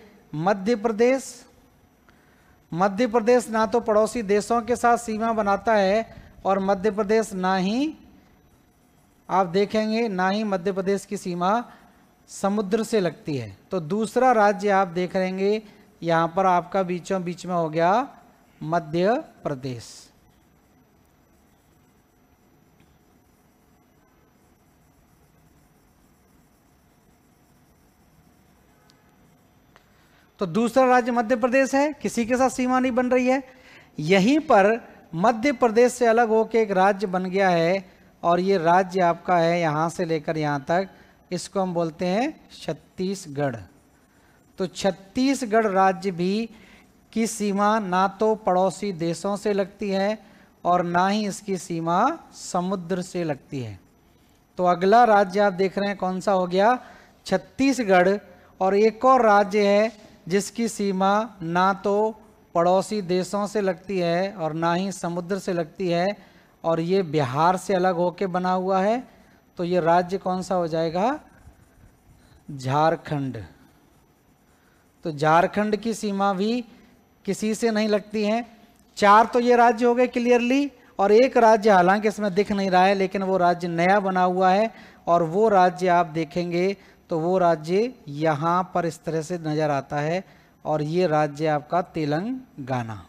मध्य प्रदेश मध्य प्रदेश ना तो पड़ोसी देशों के साथ सीमा बनाता है और मध्य प्रदेश ना ही आप देखेंगे ना ही मध्य प्रदेश की सीमा समुद्र से लगती है तो दूसरा राज्य आप देख रहेंगे यहाँ पर आपका बीचों बीच में हो गया मध्य प्रदेश तो दूसरा राज्य मध्य प्रदेश है किसी के साथ सीमा नहीं बन रही है यहीं पर मध्य प्रदेश से अलग होकर एक राज्य बन गया है और ये राज्य आपका है यहाँ से लेकर यहाँ तक इसको हम बोलते हैं छत्तीसगढ़ तो छत्तीसगढ़ राज्य भी की सीमा ना तो पड़ोसी देशों से लगती है और ना ही इसकी सीमा समुद्र से लगती है तो अगला राज्य आप देख रहे हैं कौन सा हो गया छत्तीसगढ़ और एक और राज्य है जिसकी सीमा ना तो पड़ोसी देशों से लगती है और ना ही समुद्र से लगती है और ये बिहार से अलग होके बना हुआ है तो ये राज्य कौन सा हो जाएगा झारखंड तो झारखंड की सीमा भी किसी से नहीं लगती है चार तो ये राज्य हो गए क्लियरली और एक राज्य हालांकि इसमें दिख नहीं रहा है लेकिन वो राज्य नया बना हुआ है और वो राज्य आप देखेंगे तो वो राज्य यहाँ पर इस तरह से नज़र आता है और ये राज्य आपका तेलंगाना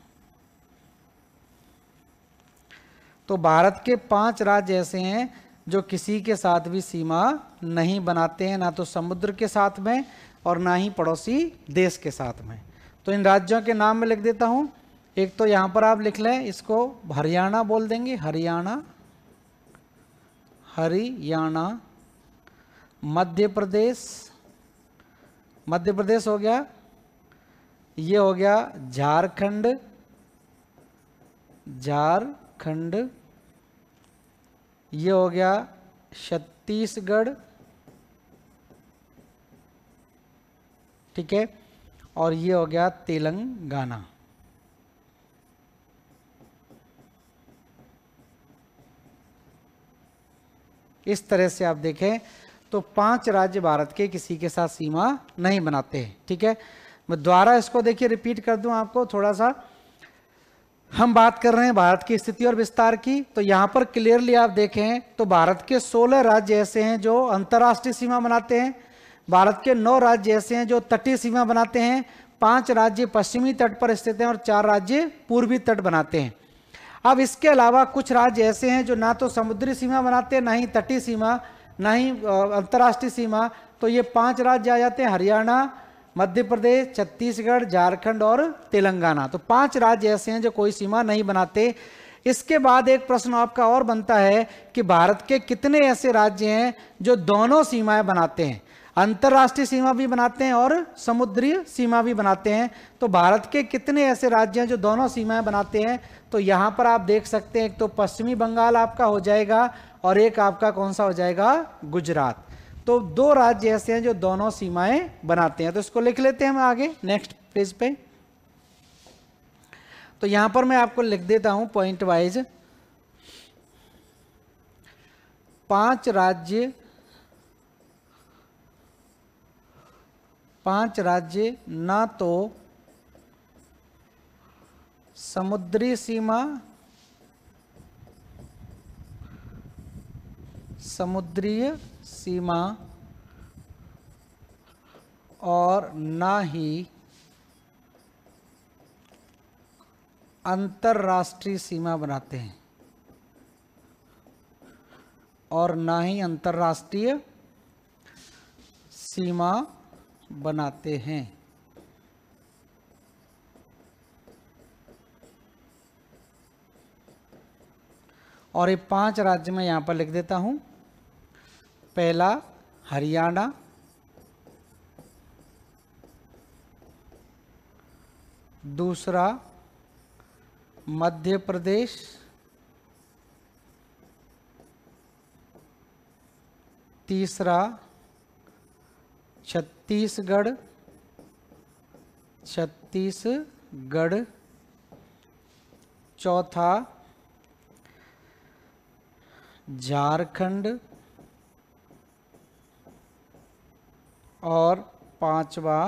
तो भारत के पांच राज्य ऐसे हैं जो किसी के साथ भी सीमा नहीं बनाते हैं ना तो समुद्र के साथ में और ना ही पड़ोसी देश के साथ में तो इन राज्यों के नाम में लिख देता हूँ एक तो यहाँ पर आप लिख लें इसको हरियाणा बोल देंगे हरियाणा हरियाणा मध्य प्रदेश मध्य प्रदेश हो गया ये हो गया झारखंड झारखंड ये हो गया छत्तीसगढ़ ठीक है और ये हो गया तेलंगाना इस तरह से आप देखें तो पांच राज्य भारत के किसी के साथ सीमा नहीं बनाते हैं ठीक है मैं द्वारा इसको देखिए रिपीट कर दूं आपको थोड़ा सा हम बात कर रहे हैं भारत की स्थिति और विस्तार की तो यहां पर क्लियरली आप देखें तो भारत के 16 राज्य ऐसे हैं जो अंतर्राष्ट्रीय सीमा बनाते हैं भारत के 9 राज्य ऐसे हैं जो तटीय सीमा बनाते हैं पांच राज्य पश्चिमी तट पर स्थित हैं और चार राज्य पूर्वी तट बनाते हैं अब इसके अलावा कुछ राज्य ऐसे हैं जो ना तो समुद्री सीमा बनाते हैं ना ही तटीय सीमा ना ही अंतर्राष्ट्रीय सीमा तो ये पांच राज्य आ जाते हैं हरियाणा मध्य प्रदेश छत्तीसगढ़ झारखंड और तेलंगाना तो पांच राज्य ऐसे हैं जो कोई सीमा नहीं बनाते इसके बाद एक प्रश्न आपका और बनता है कि भारत के कितने ऐसे राज्य हैं जो दोनों सीमाएं बनाते हैं अंतर्राष्ट्रीय सीमा भी बनाते हैं और समुद्री सीमा भी बनाते हैं तो भारत के कितने ऐसे राज्य हैं जो दोनों सीमाएं बनाते हैं तो यहाँ पर आप देख सकते हैं एक तो पश्चिमी बंगाल आपका हो जाएगा और एक आपका कौन सा हो जाएगा गुजरात तो दो राज्य ऐसे हैं जो दोनों सीमाएं बनाते हैं तो इसको लिख लेते हैं हम आगे नेक्स्ट पेज पे तो यहां पर मैं आपको लिख देता हूं पॉइंट वाइज पांच राज्य पांच राज्य ना तो समुद्री सीमा समुद्रीय सीमा और ना ही अंतर्राष्ट्रीय सीमा बनाते हैं और ना ही अंतर्राष्ट्रीय सीमा बनाते हैं और ये पांच राज्य में यहां पर लिख देता हूं पहला हरियाणा दूसरा मध्य प्रदेश तीसरा छत्तीस छत्तीसगढ़ छत्तीसगढ़ चौथा झारखंड और पांचवा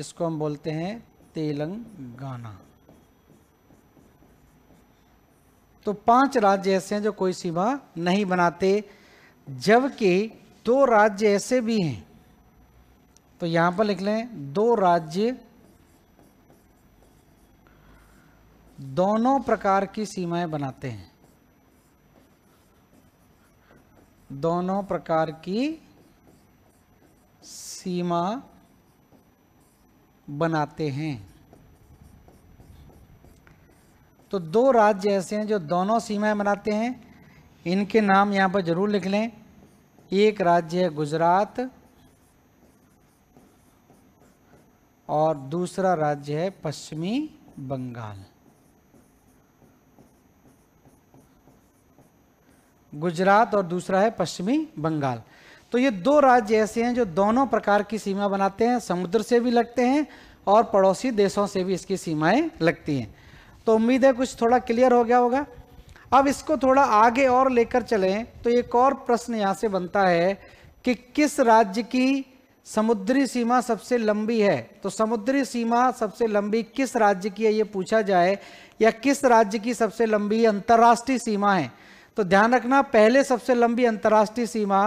इसको हम बोलते हैं तेलंगाना तो पांच राज्य ऐसे हैं जो कोई सीमा नहीं बनाते जबकि दो राज्य ऐसे भी हैं तो यहां पर लिख लें दो राज्य दोनों प्रकार की सीमाएं बनाते हैं दोनों प्रकार की सीमा बनाते हैं तो दो राज्य ऐसे हैं जो दोनों सीमाएं बनाते हैं इनके नाम यहां पर जरूर लिख लें एक राज्य है गुजरात और दूसरा राज्य है पश्चिमी बंगाल गुजरात और दूसरा है पश्चिमी बंगाल तो ये दो राज्य ऐसे हैं जो दोनों प्रकार की सीमा बनाते हैं समुद्र से भी लगते हैं और पड़ोसी देशों से भी इसकी सीमाएं लगती हैं तो उम्मीद है कुछ थोड़ा क्लियर हो गया होगा अब इसको थोड़ा आगे और लेकर चलें तो एक और प्रश्न यहाँ से बनता है कि किस राज्य की समुद्री सीमा सबसे लंबी है तो समुद्री सीमा सबसे लंबी किस राज्य की है ये पूछा जाए या किस राज्य की सबसे लंबी अंतर्राष्ट्रीय सीमा है तो ध्यान रखना पहले सबसे लंबी अंतर्राष्ट्रीय सीमा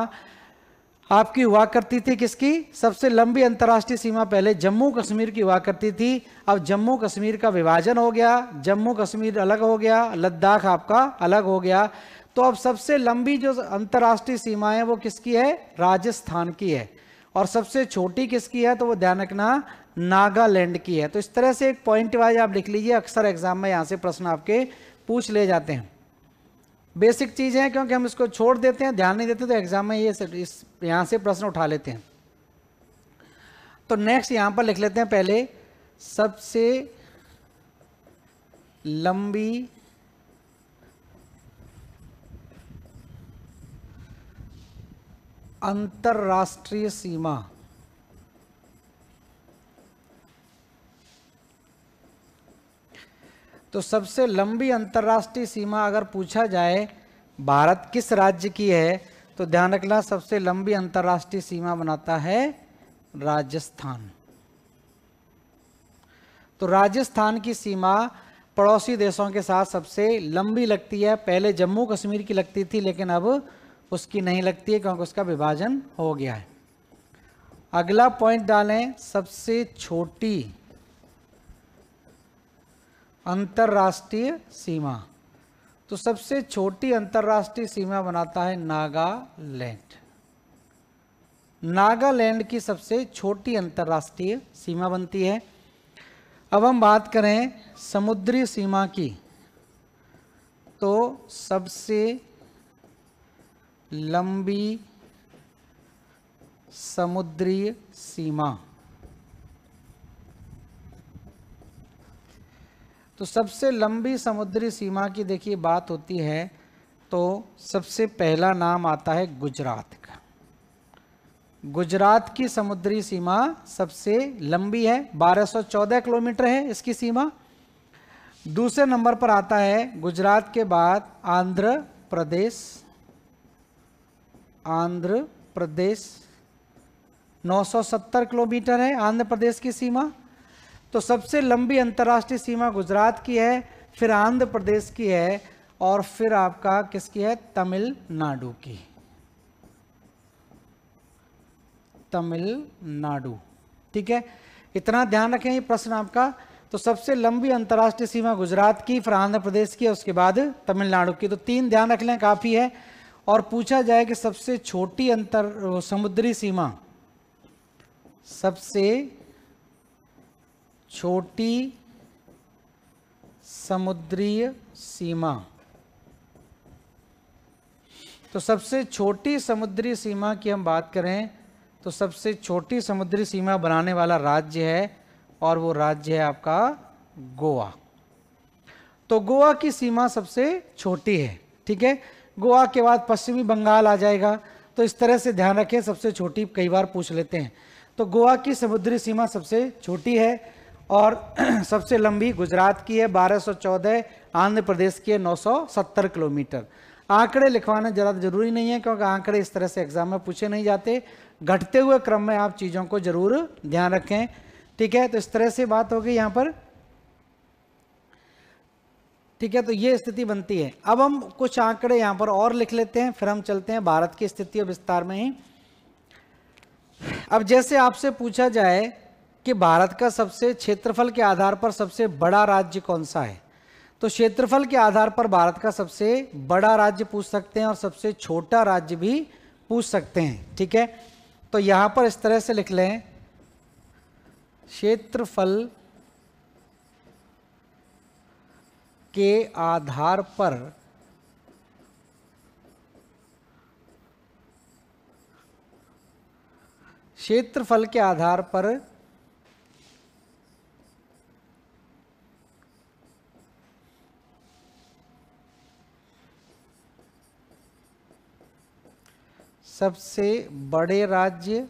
आपकी हुआ करती थी किसकी सबसे लंबी अंतर्राष्ट्रीय सीमा पहले जम्मू कश्मीर की हुआ करती थी अब जम्मू कश्मीर का विभाजन हो गया जम्मू कश्मीर अलग हो गया लद्दाख आपका अलग हो गया तो अब सबसे लंबी जो अंतर्राष्ट्रीय सीमा है वो किसकी है राजस्थान की है और सबसे छोटी किसकी है तो वो ध्यान रखना नागालैंड की है तो इस तरह से एक पॉइंट वाइज आप लिख लीजिए अक्सर एग्जाम में यहाँ से प्रश्न आपके पूछ ले जाते हैं बेसिक चीज़ है क्योंकि हम इसको छोड़ देते हैं ध्यान नहीं देते तो एग्जाम में ये इस यहाँ से प्रश्न उठा लेते हैं तो नेक्स्ट यहाँ पर लिख लेते हैं पहले सबसे लंबी अंतर्राष्ट्रीय सीमा तो सबसे लंबी अंतर्राष्ट्रीय सीमा अगर पूछा जाए भारत किस राज्य की है तो ध्यान रखना सबसे लंबी अंतर्राष्ट्रीय सीमा बनाता है राजस्थान तो राजस्थान की सीमा पड़ोसी देशों के साथ सबसे लंबी लगती है पहले जम्मू कश्मीर की लगती थी लेकिन अब उसकी नहीं लगती है क्योंकि उसका विभाजन हो गया है अगला पॉइंट डालें सबसे छोटी अंतर्राष्ट्रीय सीमा तो सबसे छोटी अंतर्राष्ट्रीय सीमा बनाता है नागालैंड नागालैंड की सबसे छोटी अंतर्राष्ट्रीय सीमा बनती है अब हम बात करें समुद्री सीमा की तो सबसे लंबी समुद्रीय सीमा तो सबसे लंबी समुद्री सीमा की देखिए बात होती है तो सबसे पहला नाम आता है गुजरात का गुजरात की समुद्री सीमा सबसे लंबी है 1214 किलोमीटर है इसकी सीमा दूसरे नंबर पर आता है गुजरात के बाद आंध्र प्रदेश आंध्र प्रदेश 970 किलोमीटर है आंध्र प्रदेश की सीमा तो सबसे लंबी अंतर्राष्ट्रीय सीमा गुजरात की है फिर आंध्र प्रदेश की है और फिर आपका किसकी है तमिलनाडु की तमिलनाडु ठीक है इतना ध्यान रखें ये प्रश्न आपका तो सबसे लंबी अंतर्राष्ट्रीय सीमा गुजरात की फिर आंध्र प्रदेश की और उसके बाद तमिलनाडु की तो तीन ध्यान रख लें काफ़ी है और पूछा जाए कि सबसे छोटी अंतर समुद्री सीमा सबसे छोटी समुद्रीय सीमा तो सबसे छोटी समुद्री सीमा की हम बात करें तो सबसे छोटी समुद्री सीमा बनाने वाला राज्य है और वो राज्य है आपका गोवा तो गोवा की सीमा सबसे छोटी है ठीक है गोवा के बाद पश्चिमी बंगाल आ जाएगा तो इस तरह से ध्यान रखें सबसे छोटी कई बार पूछ लेते हैं तो गोवा की समुद्री सीमा सबसे छोटी है और सबसे लंबी गुजरात की है 1214 आंध्र प्रदेश की है 970 किलोमीटर आंकड़े लिखवाना ज़्यादा जरूरी नहीं है क्योंकि आंकड़े इस तरह से एग्जाम में पूछे नहीं जाते घटते हुए क्रम में आप चीज़ों को ज़रूर ध्यान रखें ठीक है तो इस तरह से बात हो गई यहाँ पर ठीक है तो ये स्थिति बनती है अब हम कुछ आंकड़े यहाँ पर और लिख लेते हैं फिर हम चलते हैं भारत की स्थिति और विस्तार में ही अब जैसे आपसे पूछा जाए कि भारत का सबसे क्षेत्रफल के आधार पर सबसे बड़ा राज्य कौन सा है तो क्षेत्रफल के आधार पर भारत का सबसे बड़ा राज्य पूछ सकते हैं और सबसे छोटा राज्य भी पूछ सकते हैं ठीक है तो यहाँ पर इस तरह से लिख लें क्षेत्रफल के आधार पर क्षेत्रफल के आधार पर सबसे बड़े राज्य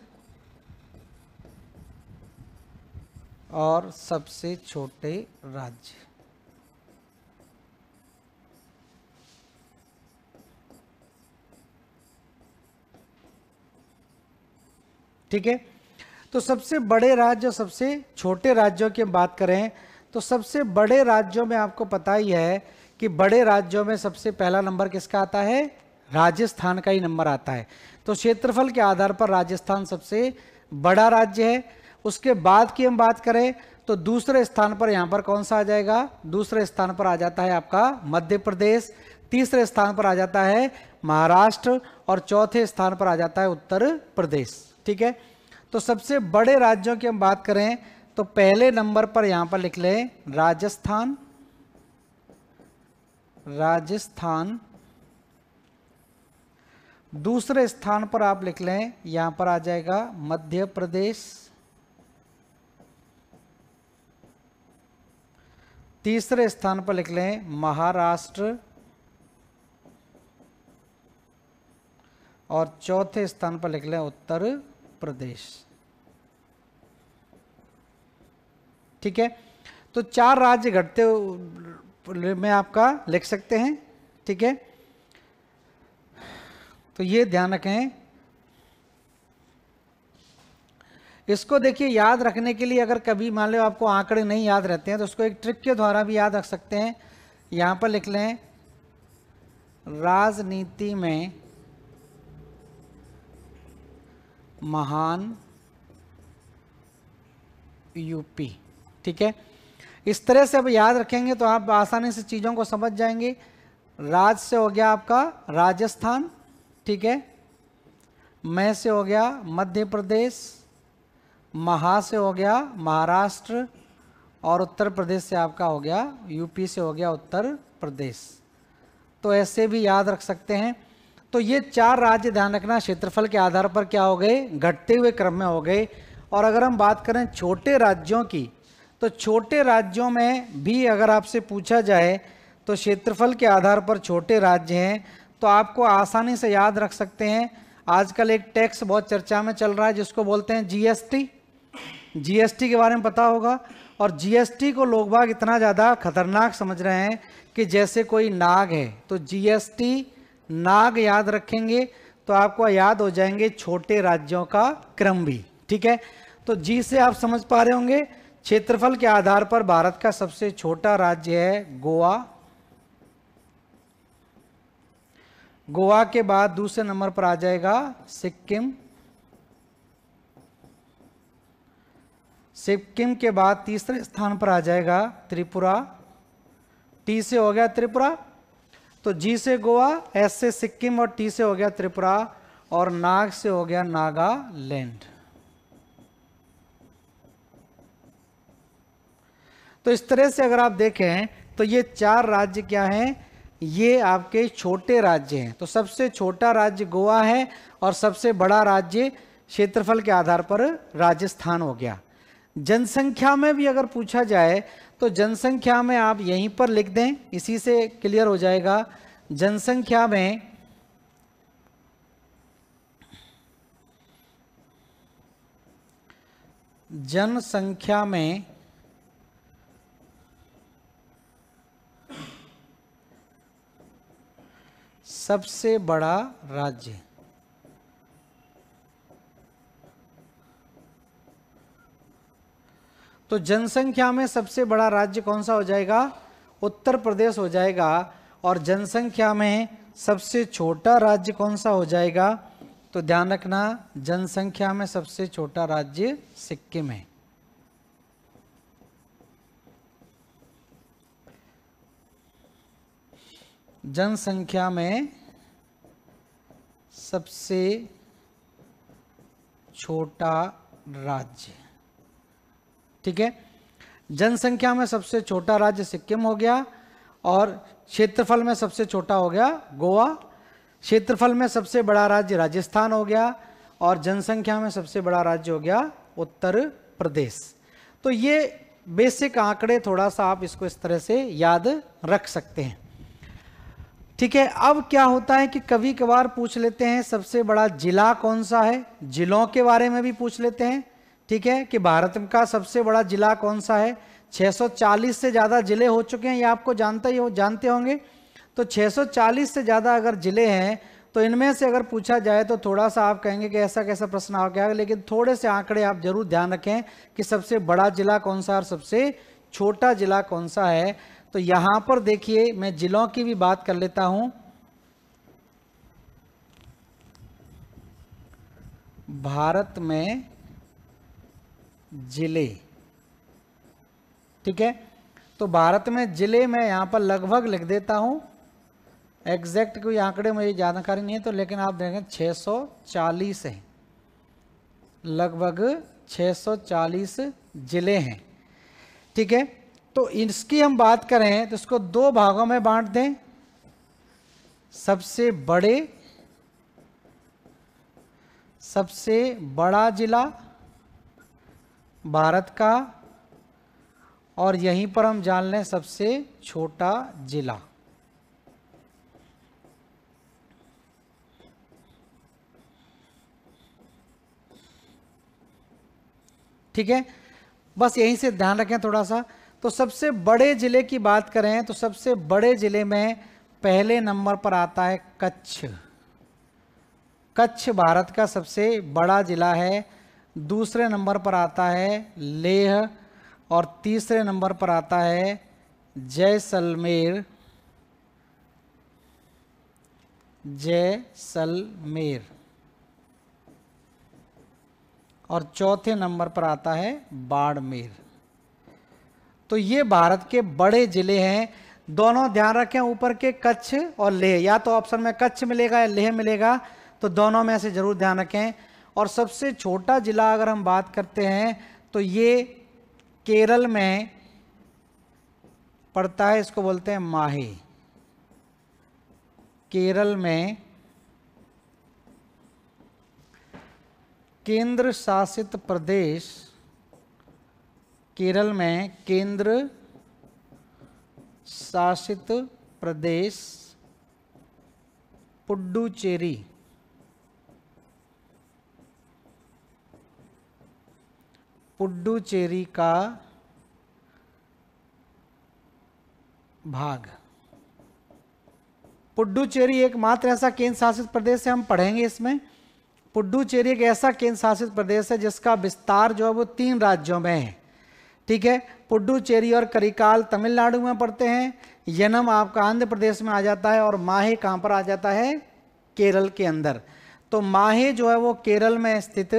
और सबसे छोटे राज्य ठीक है तो सबसे बड़े राज्य सबसे छोटे राज्यों की हम बात करें तो सबसे बड़े राज्यों में आपको पता ही है कि बड़े राज्यों में सबसे पहला नंबर किसका आता है राजस्थान का ही नंबर आता है तो क्षेत्रफल के आधार पर राजस्थान सबसे बड़ा राज्य है उसके बाद की हम बात करें तो दूसरे स्थान पर यहाँ पर कौन सा आ जाएगा दूसरे स्थान पर आ जाता है आपका मध्य प्रदेश तीसरे स्थान पर आ जाता है महाराष्ट्र और चौथे स्थान पर आ जाता है उत्तर प्रदेश ठीक है तो सबसे बड़े राज्यों की हम बात करें तो पहले नंबर पर यहां पर लिख लें राजस्थान राजस्थान दूसरे स्थान पर आप लिख लें यहां पर आ जाएगा मध्य प्रदेश तीसरे स्थान पर लिख लें महाराष्ट्र और चौथे स्थान पर लिख लें उत्तर प्रदेश ठीक है तो चार राज्य घटते में आपका लिख सकते हैं ठीक है तो ये ध्यान रखें इसको देखिए याद रखने के लिए अगर कभी मान लो आपको आंकड़े नहीं याद रहते हैं तो उसको एक ट्रिक के द्वारा भी याद रख सकते हैं यहां पर लिख लें राजनीति में महान यूपी ठीक है इस तरह से अब याद रखेंगे तो आप आसानी से चीज़ों को समझ जाएंगे राज से हो गया आपका राजस्थान ठीक है मैं से हो गया मध्य प्रदेश महा से हो गया महाराष्ट्र और उत्तर प्रदेश से आपका हो गया यूपी से हो गया उत्तर प्रदेश तो ऐसे भी याद रख सकते हैं तो ये चार राज्य ध्यान रखना क्षेत्रफल के आधार पर क्या हो गए घटते हुए क्रम में हो गए और अगर हम बात करें छोटे राज्यों की तो छोटे राज्यों में भी अगर आपसे पूछा जाए तो क्षेत्रफल के आधार पर छोटे राज्य हैं तो आपको आसानी से याद रख सकते हैं आजकल एक टैक्स बहुत चर्चा में चल रहा है जिसको बोलते हैं जीएसटी जीएसटी के बारे में पता होगा और जीएसटी को लोग बाग इतना ज़्यादा खतरनाक समझ रहे हैं कि जैसे कोई नाग है तो जीएसटी नाग याद रखेंगे तो आपको याद हो जाएंगे छोटे राज्यों का क्रम भी ठीक है तो जी से आप समझ पा रहे होंगे क्षेत्रफल के आधार पर भारत का सबसे छोटा राज्य है गोवा गोवा के बाद दूसरे नंबर पर आ जाएगा सिक्किम सिक्किम के बाद तीसरे स्थान पर आ जाएगा त्रिपुरा टी से हो गया त्रिपुरा तो जी से गोवा एस से सिक्किम और टी से हो गया त्रिपुरा और नाग से हो गया नागालैंड तो इस तरह से अगर आप देखें तो ये चार राज्य क्या हैं ये आपके छोटे राज्य हैं तो सबसे छोटा राज्य गोवा है और सबसे बड़ा राज्य क्षेत्रफल के आधार पर राजस्थान हो गया जनसंख्या में भी अगर पूछा जाए तो जनसंख्या में आप यहीं पर लिख दें इसी से क्लियर हो जाएगा जनसंख्या में जनसंख्या में सबसे बड़ा राज्य तो जनसंख्या में सबसे बड़ा राज्य कौन सा हो जाएगा उत्तर प्रदेश हो जाएगा और जनसंख्या में सबसे छोटा राज्य कौन सा हो जाएगा तो ध्यान रखना जनसंख्या में सबसे छोटा राज्य सिक्किम है जनसंख्या में सबसे छोटा राज्य ठीक है जनसंख्या में सबसे छोटा राज्य सिक्किम हो गया और क्षेत्रफल में सबसे छोटा हो गया गोवा क्षेत्रफल में सबसे बड़ा राज्य राजस्थान हो गया और जनसंख्या में सबसे बड़ा राज्य हो गया उत्तर प्रदेश तो ये बेसिक आंकड़े थोड़ा सा आप इसको इस तरह से याद रख सकते हैं ठीक है अब क्या होता है कि कभी कभार पूछ लेते हैं सबसे बड़ा जिला कौन सा है जिलों के बारे में भी पूछ लेते हैं ठीक है कि भारत का सबसे बड़ा जिला कौन सा है 640 से ज़्यादा ज़िले हो चुके हैं ये आपको जानते ही हो जानते होंगे तो 640 से ज़्यादा अगर ज़िले हैं तो इनमें से अगर पूछा जाए तो थोड़ा सा आप कहेंगे कि ऐसा कैसा प्रश्न आ गया लेकिन थोड़े से आंकड़े आप जरूर ध्यान रखें कि सबसे बड़ा ज़िला कौन सा और सबसे छोटा ज़िला कौन सा है तो यहाँ पर देखिए मैं ज़िलों की भी बात कर लेता हूँ भारत में जिले ठीक है तो भारत में जिले में यहाँ पर लगभग लिख देता हूँ एग्जैक्ट कोई आंकड़े मुझे जानकारी नहीं है तो लेकिन आप देखें 640 है लगभग 640 जिले हैं ठीक है तो इसकी हम बात करें तो इसको दो भागों में बांट दें सबसे बड़े सबसे बड़ा जिला भारत का और यहीं पर हम जान लें सबसे छोटा जिला ठीक है बस यहीं से ध्यान रखें थोड़ा सा तो सबसे बड़े ज़िले की बात करें तो सबसे बड़े ज़िले में पहले नंबर पर आता है कच्छ कच्छ भारत का सबसे बड़ा ज़िला है दूसरे नंबर पर आता है लेह और तीसरे नंबर पर आता है जैसलमेर जैसलमेर और चौथे नंबर पर आता है बाड़मेर तो ये भारत के बड़े ज़िले हैं दोनों ध्यान रखें ऊपर के कच्छ और लेह या तो ऑप्शन में कच्छ मिलेगा या लेह मिलेगा तो दोनों में से ज़रूर ध्यान रखें और सबसे छोटा ज़िला अगर हम बात करते हैं तो ये केरल में पड़ता है इसको बोलते हैं माहे केरल में केंद्र शासित प्रदेश केरल में केंद्र शासित प्रदेश पुडुचेरी पुडुचेरी का भाग पुडुचेरी एकमात्र ऐसा केंद्र शासित प्रदेश है हम पढ़ेंगे इसमें पुडुचेरी एक ऐसा केंद्र शासित प्रदेश है जिसका विस्तार जो है वो तीन राज्यों में है ठीक है पुडुचेरी और करिकाल तमिलनाडु में पड़ते हैं यनम आपका आंध्र प्रदेश में आ जाता है और माहे कहाँ पर आ जाता है केरल के अंदर तो माहे जो है वो केरल में स्थित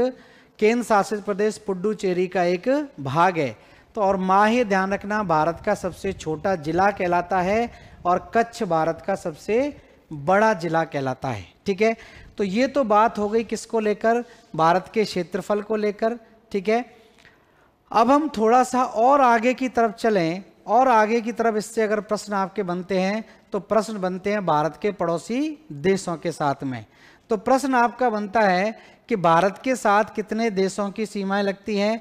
केंद्र शासित प्रदेश पुडुचेरी का एक भाग है तो और माहे ध्यान रखना भारत का सबसे छोटा जिला कहलाता है और कच्छ भारत का सबसे बड़ा जिला कहलाता है ठीक है तो ये तो बात हो गई किसको लेकर भारत के क्षेत्रफल को लेकर ठीक है अब हम थोड़ा सा और आगे की तरफ चलें और आगे की तरफ इससे अगर प्रश्न आपके बनते हैं तो प्रश्न बनते हैं भारत के पड़ोसी देशों के साथ में तो प्रश्न आपका बनता है कि भारत के साथ कितने देशों की सीमाएं लगती हैं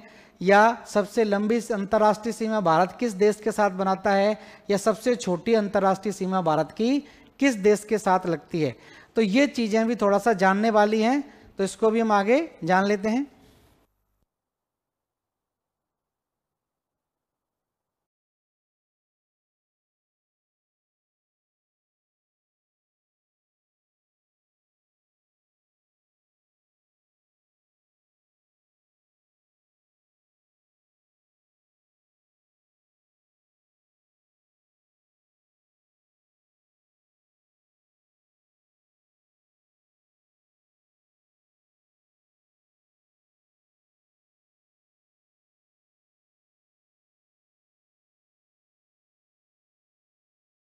या सबसे लंबी अंतर्राष्ट्रीय सीमा भारत किस देश के साथ बनाता है या सबसे छोटी अंतर्राष्ट्रीय सीमा भारत की किस देश के साथ लगती है तो ये चीज़ें भी थोड़ा सा जानने वाली हैं तो इसको भी हम आगे जान लेते हैं